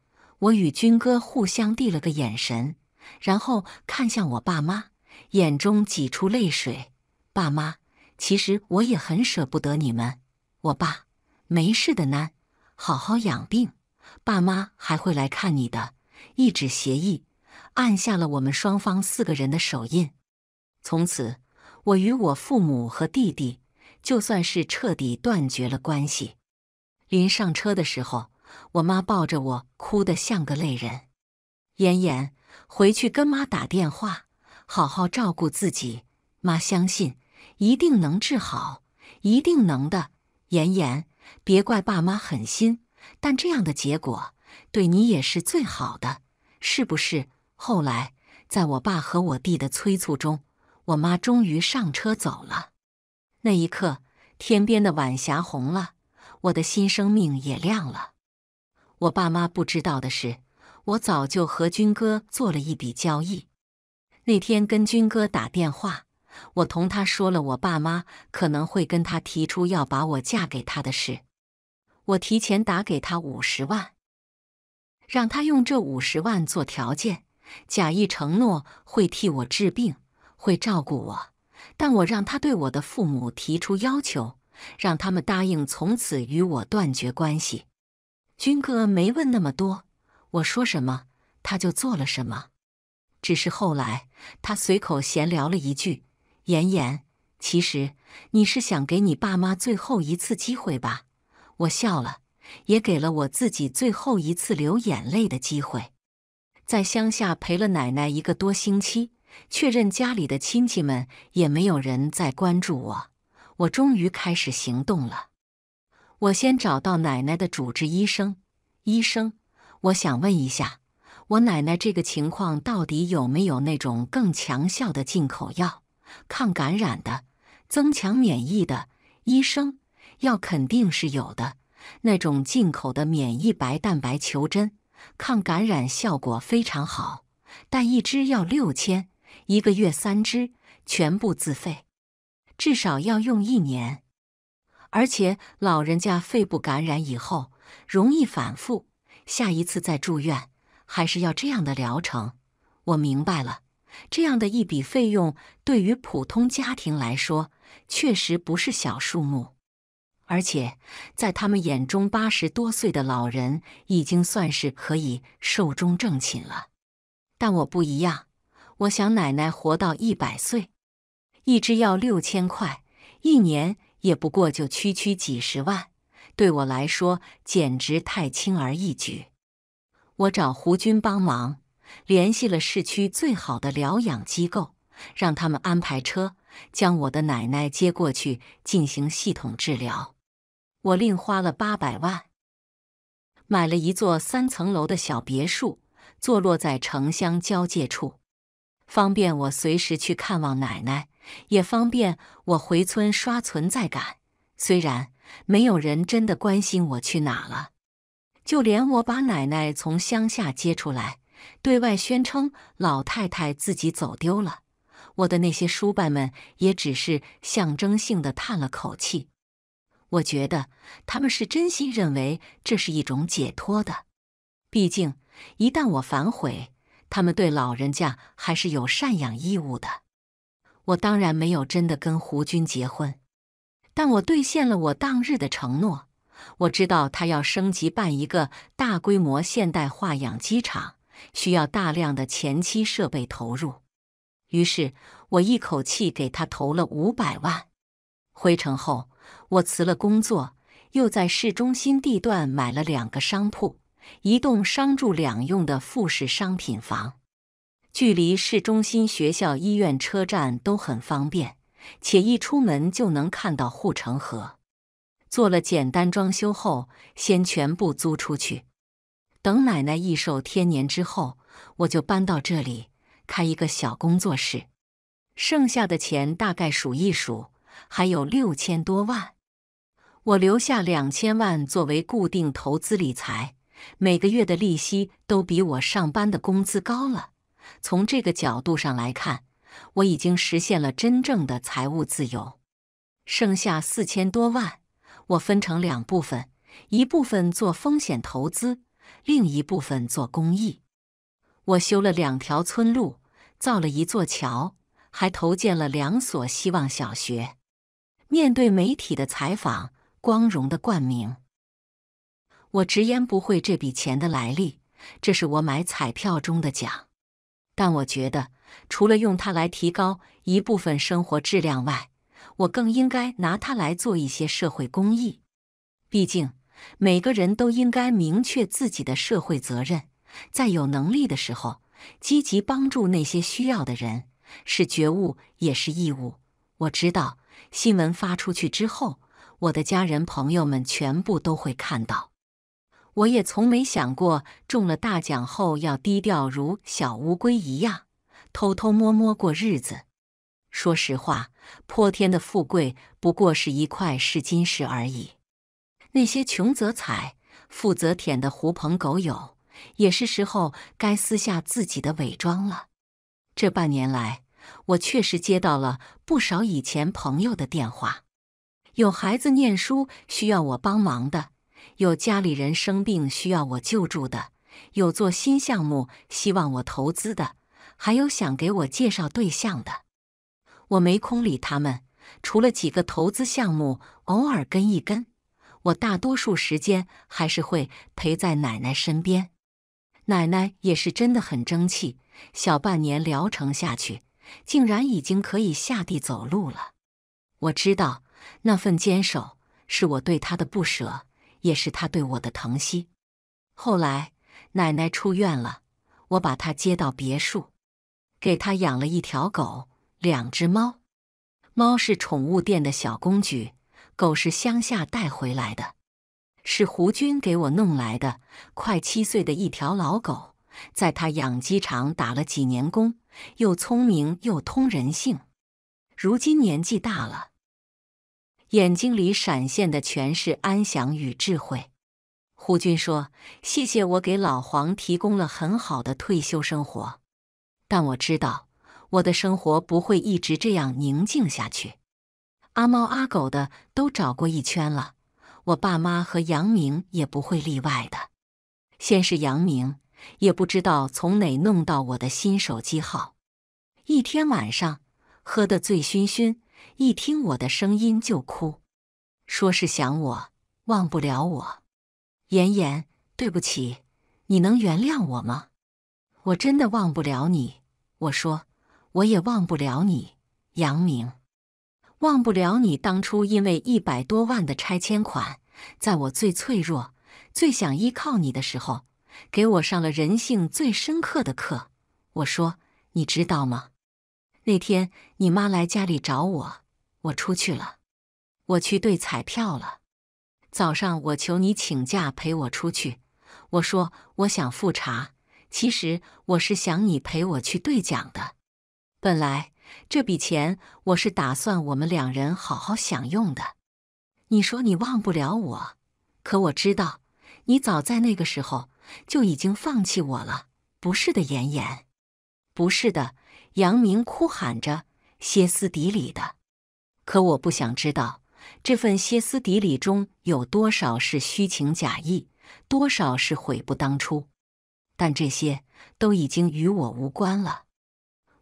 我与军哥互相递了个眼神，然后看向我爸妈。眼中挤出泪水，爸妈，其实我也很舍不得你们。我爸，没事的呢，好好养病，爸妈还会来看你的。一纸协议，按下了我们双方四个人的手印。从此，我与我父母和弟弟，就算是彻底断绝了关系。临上车的时候，我妈抱着我，哭得像个泪人。妍妍，回去跟妈打电话。好好照顾自己，妈相信一定能治好，一定能的。妍妍，别怪爸妈狠心，但这样的结果对你也是最好的，是不是？后来，在我爸和我弟的催促中，我妈终于上车走了。那一刻，天边的晚霞红了，我的新生命也亮了。我爸妈不知道的是，我早就和军哥做了一笔交易。那天跟军哥打电话，我同他说了我爸妈可能会跟他提出要把我嫁给他的事，我提前打给他五十万，让他用这五十万做条件，假意承诺会替我治病，会照顾我，但我让他对我的父母提出要求，让他们答应从此与我断绝关系。军哥没问那么多，我说什么他就做了什么，只是后来。他随口闲聊了一句：“妍妍，其实你是想给你爸妈最后一次机会吧？”我笑了，也给了我自己最后一次流眼泪的机会。在乡下陪了奶奶一个多星期，确认家里的亲戚们也没有人再关注我，我终于开始行动了。我先找到奶奶的主治医生，医生，我想问一下。我奶奶这个情况到底有没有那种更强效的进口药？抗感染的、增强免疫的？医生要肯定是有的，那种进口的免疫白蛋白球针，抗感染效果非常好，但一支要六千，一个月三支，全部自费，至少要用一年。而且老人家肺部感染以后容易反复，下一次再住院。还是要这样的疗程，我明白了。这样的一笔费用对于普通家庭来说，确实不是小数目。而且在他们眼中，八十多岁的老人已经算是可以寿终正寝了。但我不一样，我想奶奶活到一百岁，一只要六千块，一年也不过就区区几十万，对我来说简直太轻而易举。我找胡军帮忙，联系了市区最好的疗养机构，让他们安排车将我的奶奶接过去进行系统治疗。我另花了八百万，买了一座三层楼的小别墅，坐落在城乡交界处，方便我随时去看望奶奶，也方便我回村刷存在感。虽然没有人真的关心我去哪了。就连我把奶奶从乡下接出来，对外宣称老太太自己走丢了，我的那些叔伯们也只是象征性的叹了口气。我觉得他们是真心认为这是一种解脱的，毕竟一旦我反悔，他们对老人家还是有赡养义务的。我当然没有真的跟胡军结婚，但我兑现了我当日的承诺。我知道他要升级办一个大规模现代化养鸡场，需要大量的前期设备投入。于是，我一口气给他投了五百万。回城后，我辞了工作，又在市中心地段买了两个商铺，一栋商住两用的复式商品房，距离市中心学校、医院、车站都很方便，且一出门就能看到护城河。做了简单装修后，先全部租出去。等奶奶益寿天年之后，我就搬到这里开一个小工作室。剩下的钱大概数一数，还有六千多万。我留下两千万作为固定投资理财，每个月的利息都比我上班的工资高了。从这个角度上来看，我已经实现了真正的财务自由。剩下四千多万。我分成两部分，一部分做风险投资，另一部分做公益。我修了两条村路，造了一座桥，还投建了两所希望小学。面对媒体的采访，光荣的冠名，我直言不讳这笔钱的来历：这是我买彩票中的奖。但我觉得，除了用它来提高一部分生活质量外，我更应该拿它来做一些社会公益，毕竟每个人都应该明确自己的社会责任，在有能力的时候积极帮助那些需要的人，是觉悟也是义务。我知道新闻发出去之后，我的家人朋友们全部都会看到。我也从没想过中了大奖后要低调如小乌龟一样，偷偷摸摸过日子。说实话。泼天的富贵不过是一块试金石而已。那些穷则踩、富则舔的狐朋狗友，也是时候该撕下自己的伪装了。这半年来，我确实接到了不少以前朋友的电话：有孩子念书需要我帮忙的，有家里人生病需要我救助的，有做新项目希望我投资的，还有想给我介绍对象的。我没空理他们，除了几个投资项目，偶尔跟一跟。我大多数时间还是会陪在奶奶身边。奶奶也是真的很争气，小半年疗程下去，竟然已经可以下地走路了。我知道那份坚守，是我对她的不舍，也是他对我的疼惜。后来奶奶出院了，我把她接到别墅，给她养了一条狗。两只猫，猫是宠物店的小公举，狗是乡下带回来的，是胡军给我弄来的。快七岁的一条老狗，在他养鸡场打了几年工，又聪明又通人性。如今年纪大了，眼睛里闪现的全是安详与智慧。胡军说：“谢谢我给老黄提供了很好的退休生活，但我知道。”我的生活不会一直这样宁静下去，阿猫阿狗的都找过一圈了，我爸妈和杨明也不会例外的。先是杨明，也不知道从哪弄到我的新手机号，一天晚上喝得醉醺醺，一听我的声音就哭，说是想我，忘不了我。妍妍，对不起，你能原谅我吗？我真的忘不了你。我说。我也忘不了你，杨明，忘不了你当初因为一百多万的拆迁款，在我最脆弱、最想依靠你的时候，给我上了人性最深刻的课。我说，你知道吗？那天你妈来家里找我，我出去了，我去兑彩票了。早上我求你请假陪我出去，我说我想复查，其实我是想你陪我去兑奖的。本来这笔钱我是打算我们两人好好享用的。你说你忘不了我，可我知道你早在那个时候就已经放弃我了。不是的，妍妍，不是的！杨明哭喊着，歇斯底里的。可我不想知道这份歇斯底里中有多少是虚情假意，多少是悔不当初。但这些都已经与我无关了。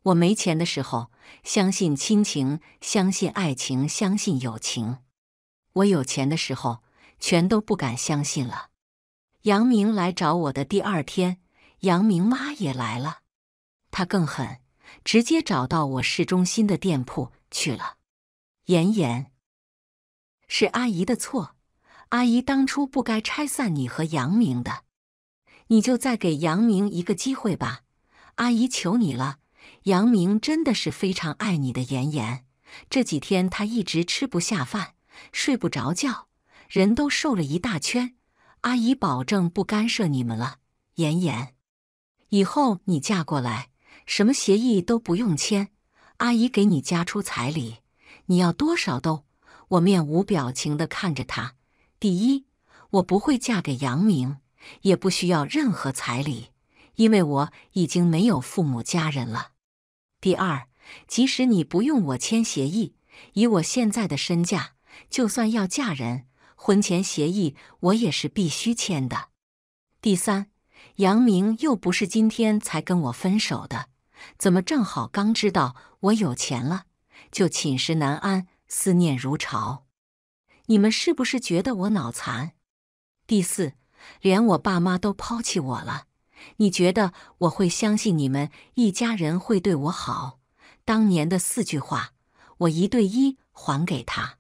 我没钱的时候，相信亲情，相信爱情，相信友情；我有钱的时候，全都不敢相信了。杨明来找我的第二天，杨明妈也来了，她更狠，直接找到我市中心的店铺去了。妍妍，是阿姨的错，阿姨当初不该拆散你和杨明的，你就再给杨明一个机会吧，阿姨求你了。杨明真的是非常爱你的，妍妍。这几天他一直吃不下饭，睡不着觉，人都瘦了一大圈。阿姨保证不干涉你们了，妍妍。以后你嫁过来，什么协议都不用签，阿姨给你加出彩礼，你要多少都。我面无表情地看着他。第一，我不会嫁给杨明，也不需要任何彩礼，因为我已经没有父母家人了。第二，即使你不用我签协议，以我现在的身价，就算要嫁人，婚前协议我也是必须签的。第三，杨明又不是今天才跟我分手的，怎么正好刚知道我有钱了，就寝食难安，思念如潮？你们是不是觉得我脑残？第四，连我爸妈都抛弃我了。你觉得我会相信你们一家人会对我好？当年的四句话，我一对一还给他，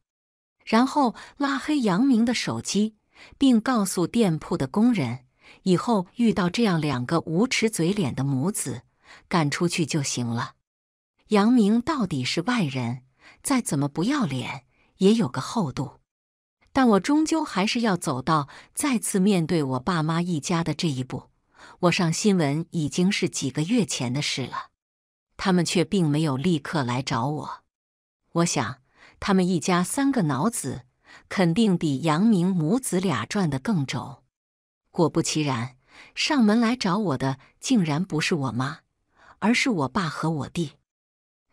然后拉黑杨明的手机，并告诉店铺的工人，以后遇到这样两个无耻嘴脸的母子，赶出去就行了。杨明到底是外人，再怎么不要脸也有个厚度，但我终究还是要走到再次面对我爸妈一家的这一步。我上新闻已经是几个月前的事了，他们却并没有立刻来找我。我想，他们一家三个脑子肯定比杨明母子俩转的更轴。果不其然，上门来找我的竟然不是我妈，而是我爸和我弟。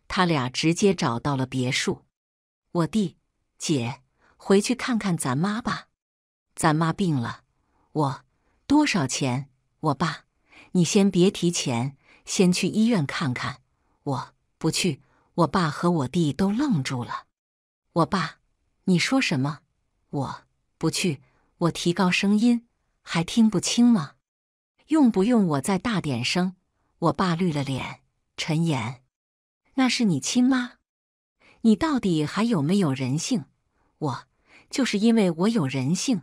他俩直接找到了别墅。我弟，姐，回去看看咱妈吧，咱妈病了。我，多少钱？我爸，你先别提钱，先去医院看看。我不去。我爸和我弟都愣住了。我爸，你说什么？我不去。我提高声音，还听不清吗？用不用我再大点声？我爸绿了脸。陈言：“那是你亲妈，你到底还有没有人性？我就是因为我有人性。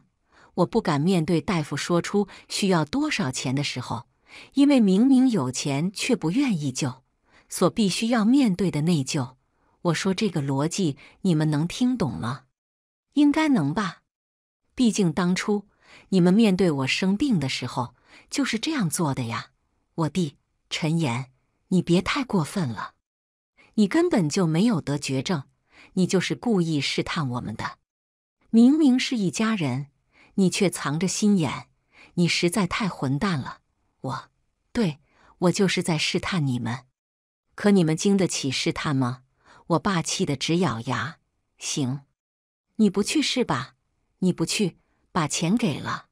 我不敢面对大夫说出需要多少钱的时候，因为明明有钱却不愿意救，所必须要面对的内疚。我说这个逻辑你们能听懂吗？应该能吧，毕竟当初你们面对我生病的时候就是这样做的呀。我弟陈岩，你别太过分了，你根本就没有得绝症，你就是故意试探我们的。明明是一家人。你却藏着心眼，你实在太混蛋了！我，对我就是在试探你们，可你们经得起试探吗？我爸气得直咬牙。行，你不去是吧？你不去，把钱给了。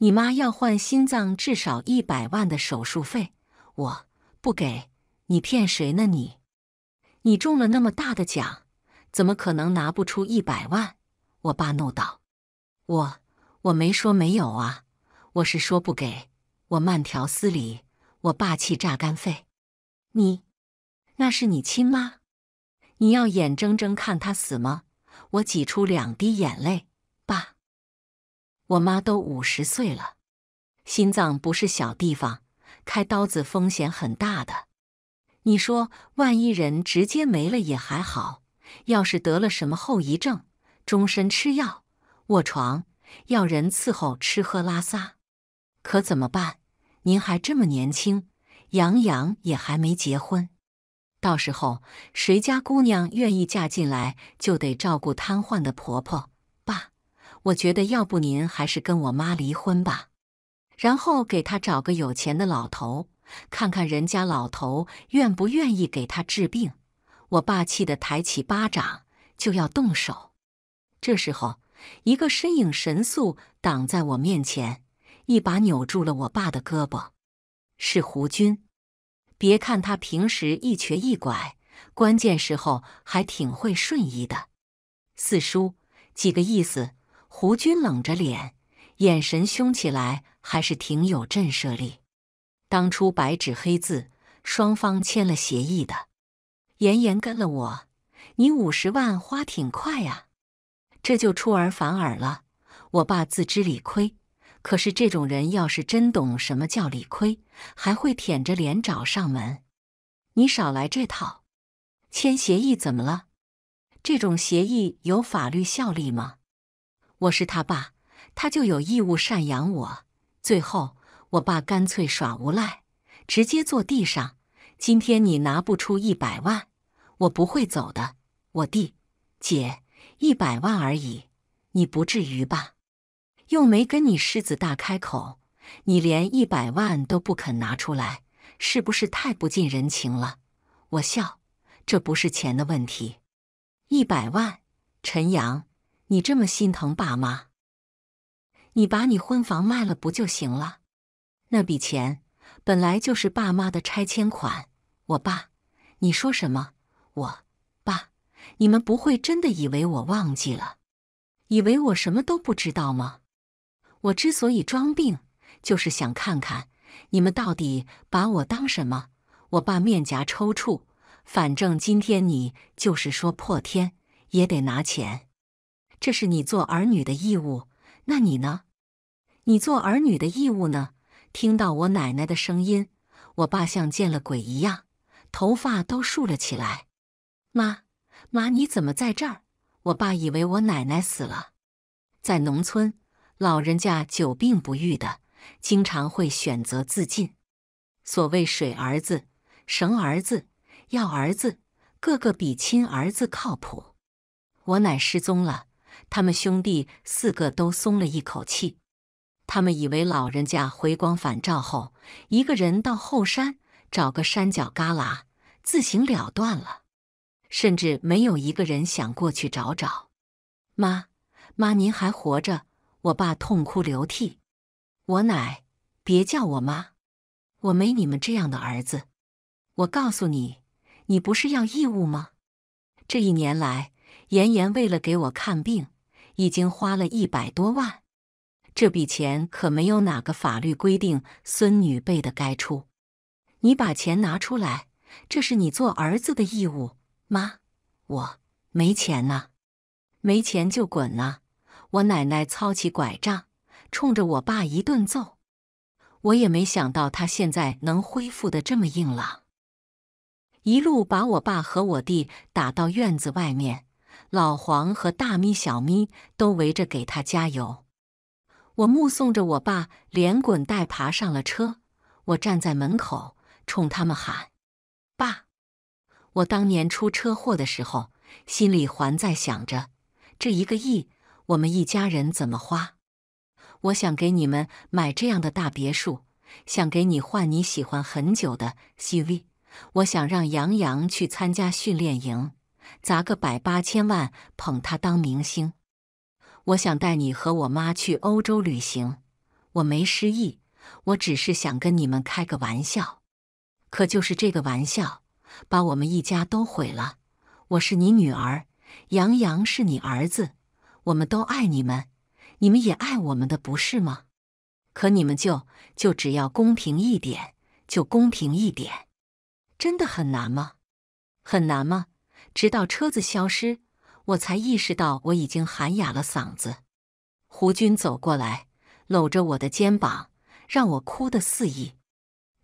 你妈要换心脏，至少一百万的手术费。我不给，你骗谁呢？你，你中了那么大的奖，怎么可能拿不出一百万？我爸怒道。我。我没说没有啊，我是说不给我慢条斯理，我霸气榨干肺。你那是你亲妈，你要眼睁睁看她死吗？我挤出两滴眼泪，爸，我妈都五十岁了，心脏不是小地方，开刀子风险很大的。你说万一人直接没了也还好，要是得了什么后遗症，终身吃药卧床。要人伺候吃喝拉撒，可怎么办？您还这么年轻，杨洋也还没结婚，到时候谁家姑娘愿意嫁进来就得照顾瘫痪的婆婆。爸，我觉得要不您还是跟我妈离婚吧，然后给她找个有钱的老头，看看人家老头愿不愿意给她治病。我爸气得抬起巴掌就要动手，这时候。一个身影神速挡在我面前，一把扭住了我爸的胳膊。是胡军。别看他平时一瘸一拐，关键时候还挺会瞬移的。四叔，几个意思？胡军冷着脸，眼神凶起来还是挺有震慑力。当初白纸黑字，双方签了协议的。妍妍跟了我，你五十万花挺快啊。这就出尔反尔了。我爸自知理亏，可是这种人要是真懂什么叫理亏，还会舔着脸找上门。你少来这套！签协议怎么了？这种协议有法律效力吗？我是他爸，他就有义务赡养我。最后，我爸干脆耍无赖，直接坐地上。今天你拿不出一百万，我不会走的。我弟，姐。一百万而已，你不至于吧？又没跟你狮子大开口，你连一百万都不肯拿出来，是不是太不近人情了？我笑，这不是钱的问题。一百万，陈阳，你这么心疼爸妈，你把你婚房卖了不就行了？那笔钱本来就是爸妈的拆迁款。我爸，你说什么？我。你们不会真的以为我忘记了，以为我什么都不知道吗？我之所以装病，就是想看看你们到底把我当什么。我爸面颊抽搐，反正今天你就是说破天也得拿钱，这是你做儿女的义务。那你呢？你做儿女的义务呢？听到我奶奶的声音，我爸像见了鬼一样，头发都竖了起来。妈。妈，你怎么在这儿？我爸以为我奶奶死了。在农村，老人家久病不愈的，经常会选择自尽。所谓“水儿子、绳儿子、要儿子，个个比亲儿子靠谱。”我奶失踪了，他们兄弟四个都松了一口气。他们以为老人家回光返照后，一个人到后山找个山脚旮旯，自行了断了。甚至没有一个人想过去找找，妈妈，您还活着，我爸痛哭流涕。我奶，别叫我妈，我没你们这样的儿子。我告诉你，你不是要义务吗？这一年来，妍妍为了给我看病，已经花了一百多万。这笔钱可没有哪个法律规定孙女辈的该出。你把钱拿出来，这是你做儿子的义务。妈，我没钱呐，没钱就滚啊！我奶奶操起拐杖，冲着我爸一顿揍。我也没想到他现在能恢复的这么硬朗，一路把我爸和我弟打到院子外面，老黄和大咪、小咪都围着给他加油。我目送着我爸连滚带爬上了车，我站在门口冲他们喊：“爸。”我当年出车祸的时候，心里还在想着这一个亿，我们一家人怎么花？我想给你们买这样的大别墅，想给你换你喜欢很久的 CV，我想让杨洋去参加训练营，砸个百八千万捧他当明星。我想带你和我妈去欧洲旅行。我没失忆，我只是想跟你们开个玩笑，可就是这个玩笑。把我们一家都毁了！我是你女儿，杨洋是你儿子，我们都爱你们，你们也爱我们的，不是吗？可你们就就只要公平一点，就公平一点，真的很难吗？很难吗？直到车子消失，我才意识到我已经喊哑了嗓子。胡军走过来，搂着我的肩膀，让我哭得肆意。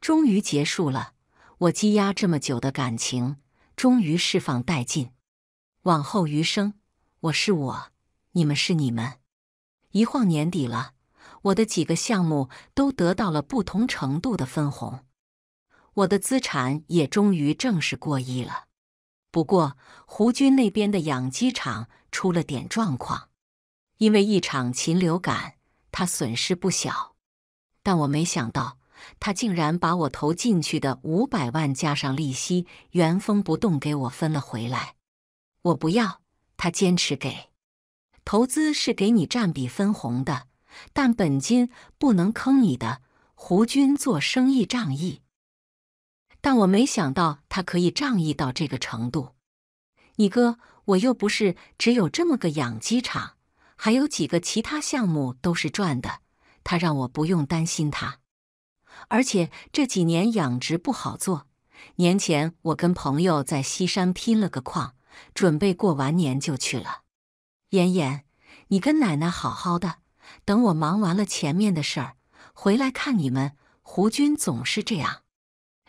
终于结束了。我积压这么久的感情终于释放殆尽，往后余生，我是我，你们是你们。一晃年底了，我的几个项目都得到了不同程度的分红，我的资产也终于正式过亿了。不过，胡军那边的养鸡场出了点状况，因为一场禽流感，他损失不小。但我没想到。他竟然把我投进去的五百万加上利息原封不动给我分了回来，我不要，他坚持给。投资是给你占比分红的，但本金不能坑你的。胡军做生意仗义，但我没想到他可以仗义到这个程度。你哥，我又不是只有这么个养鸡场，还有几个其他项目都是赚的。他让我不用担心他。而且这几年养殖不好做，年前我跟朋友在西山拼了个矿，准备过完年就去了。妍妍，你跟奶奶好好的，等我忙完了前面的事儿，回来看你们。胡军总是这样，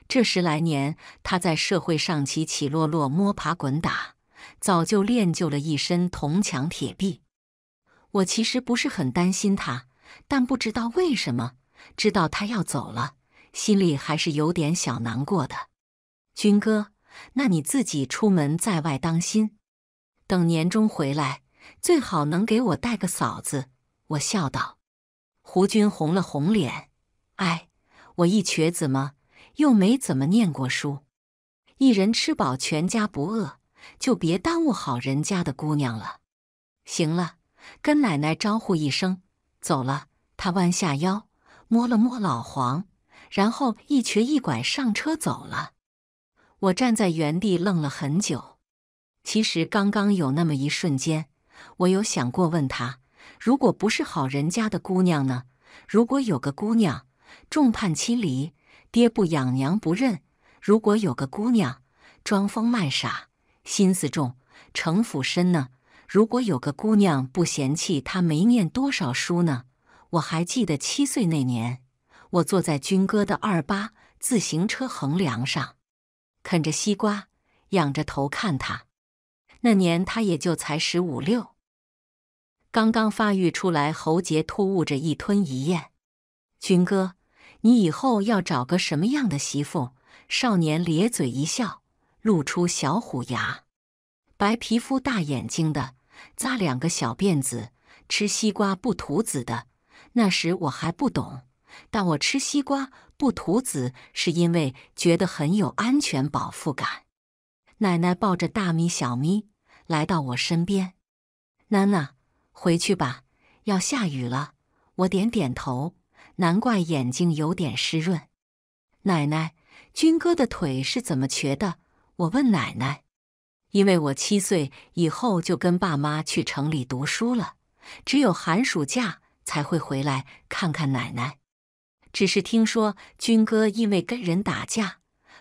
这十来年他在社会上起起落落，摸爬滚打，早就练就了一身铜墙铁壁。我其实不是很担心他，但不知道为什么。知道他要走了，心里还是有点小难过的。军哥，那你自己出门在外当心，等年终回来最好能给我带个嫂子。我笑道。胡军红了红脸，哎，我一瘸子嘛，又没怎么念过书，一人吃饱全家不饿，就别耽误好人家的姑娘了。行了，跟奶奶招呼一声，走了。他弯下腰。摸了摸老黄，然后一瘸一拐上车走了。我站在原地愣了很久。其实刚刚有那么一瞬间，我有想过问他：如果不是好人家的姑娘呢？如果有个姑娘众叛亲离，爹不养，娘不认；如果有个姑娘装疯卖傻，心思重，城府深呢？如果有个姑娘不嫌弃他没念多少书呢？我还记得七岁那年，我坐在军哥的二八自行车横梁上，啃着西瓜，仰着头看他。那年他也就才十五六，刚刚发育出来，喉结突兀着一吞一咽。军哥，你以后要找个什么样的媳妇？少年咧嘴一笑，露出小虎牙，白皮肤、大眼睛的，扎两个小辫子，吃西瓜不吐籽的。那时我还不懂，但我吃西瓜不吐籽，是因为觉得很有安全饱腹感。奶奶抱着大咪小咪来到我身边：“囡囡，回去吧，要下雨了。”我点点头，难怪眼睛有点湿润。奶奶，军哥的腿是怎么瘸的？我问奶奶，因为我七岁以后就跟爸妈去城里读书了，只有寒暑假。才会回来看看奶奶。只是听说军哥因为跟人打架，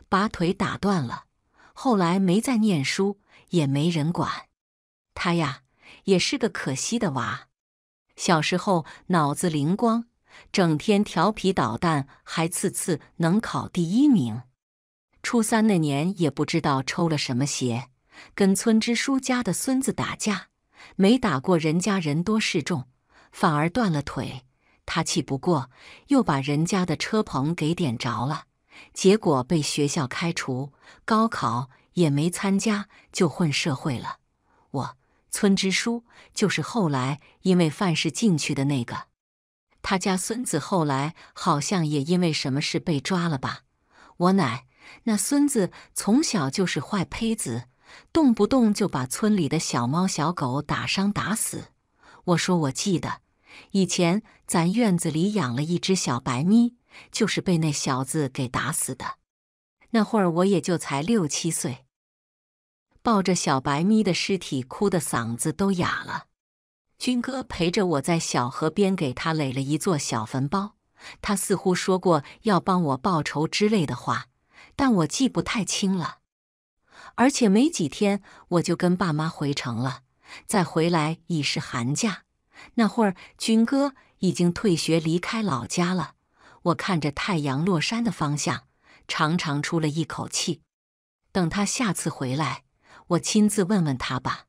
把腿打断了，后来没再念书，也没人管他呀，也是个可惜的娃。小时候脑子灵光，整天调皮捣蛋，还次次能考第一名。初三那年也不知道抽了什么邪，跟村支书家的孙子打架，没打过，人家人多势众。反而断了腿，他气不过，又把人家的车棚给点着了，结果被学校开除，高考也没参加，就混社会了。我村支书就是后来因为犯事进去的那个，他家孙子后来好像也因为什么事被抓了吧？我奶那孙子从小就是坏胚子，动不动就把村里的小猫小狗打伤打死。我说我记得。以前咱院子里养了一只小白咪，就是被那小子给打死的。那会儿我也就才六七岁，抱着小白咪的尸体哭得嗓子都哑了。军哥陪着我在小河边给他垒了一座小坟包，他似乎说过要帮我报仇之类的话，但我记不太清了。而且没几天我就跟爸妈回城了，再回来已是寒假。那会儿，军哥已经退学离开老家了。我看着太阳落山的方向，长长出了一口气。等他下次回来，我亲自问问他吧。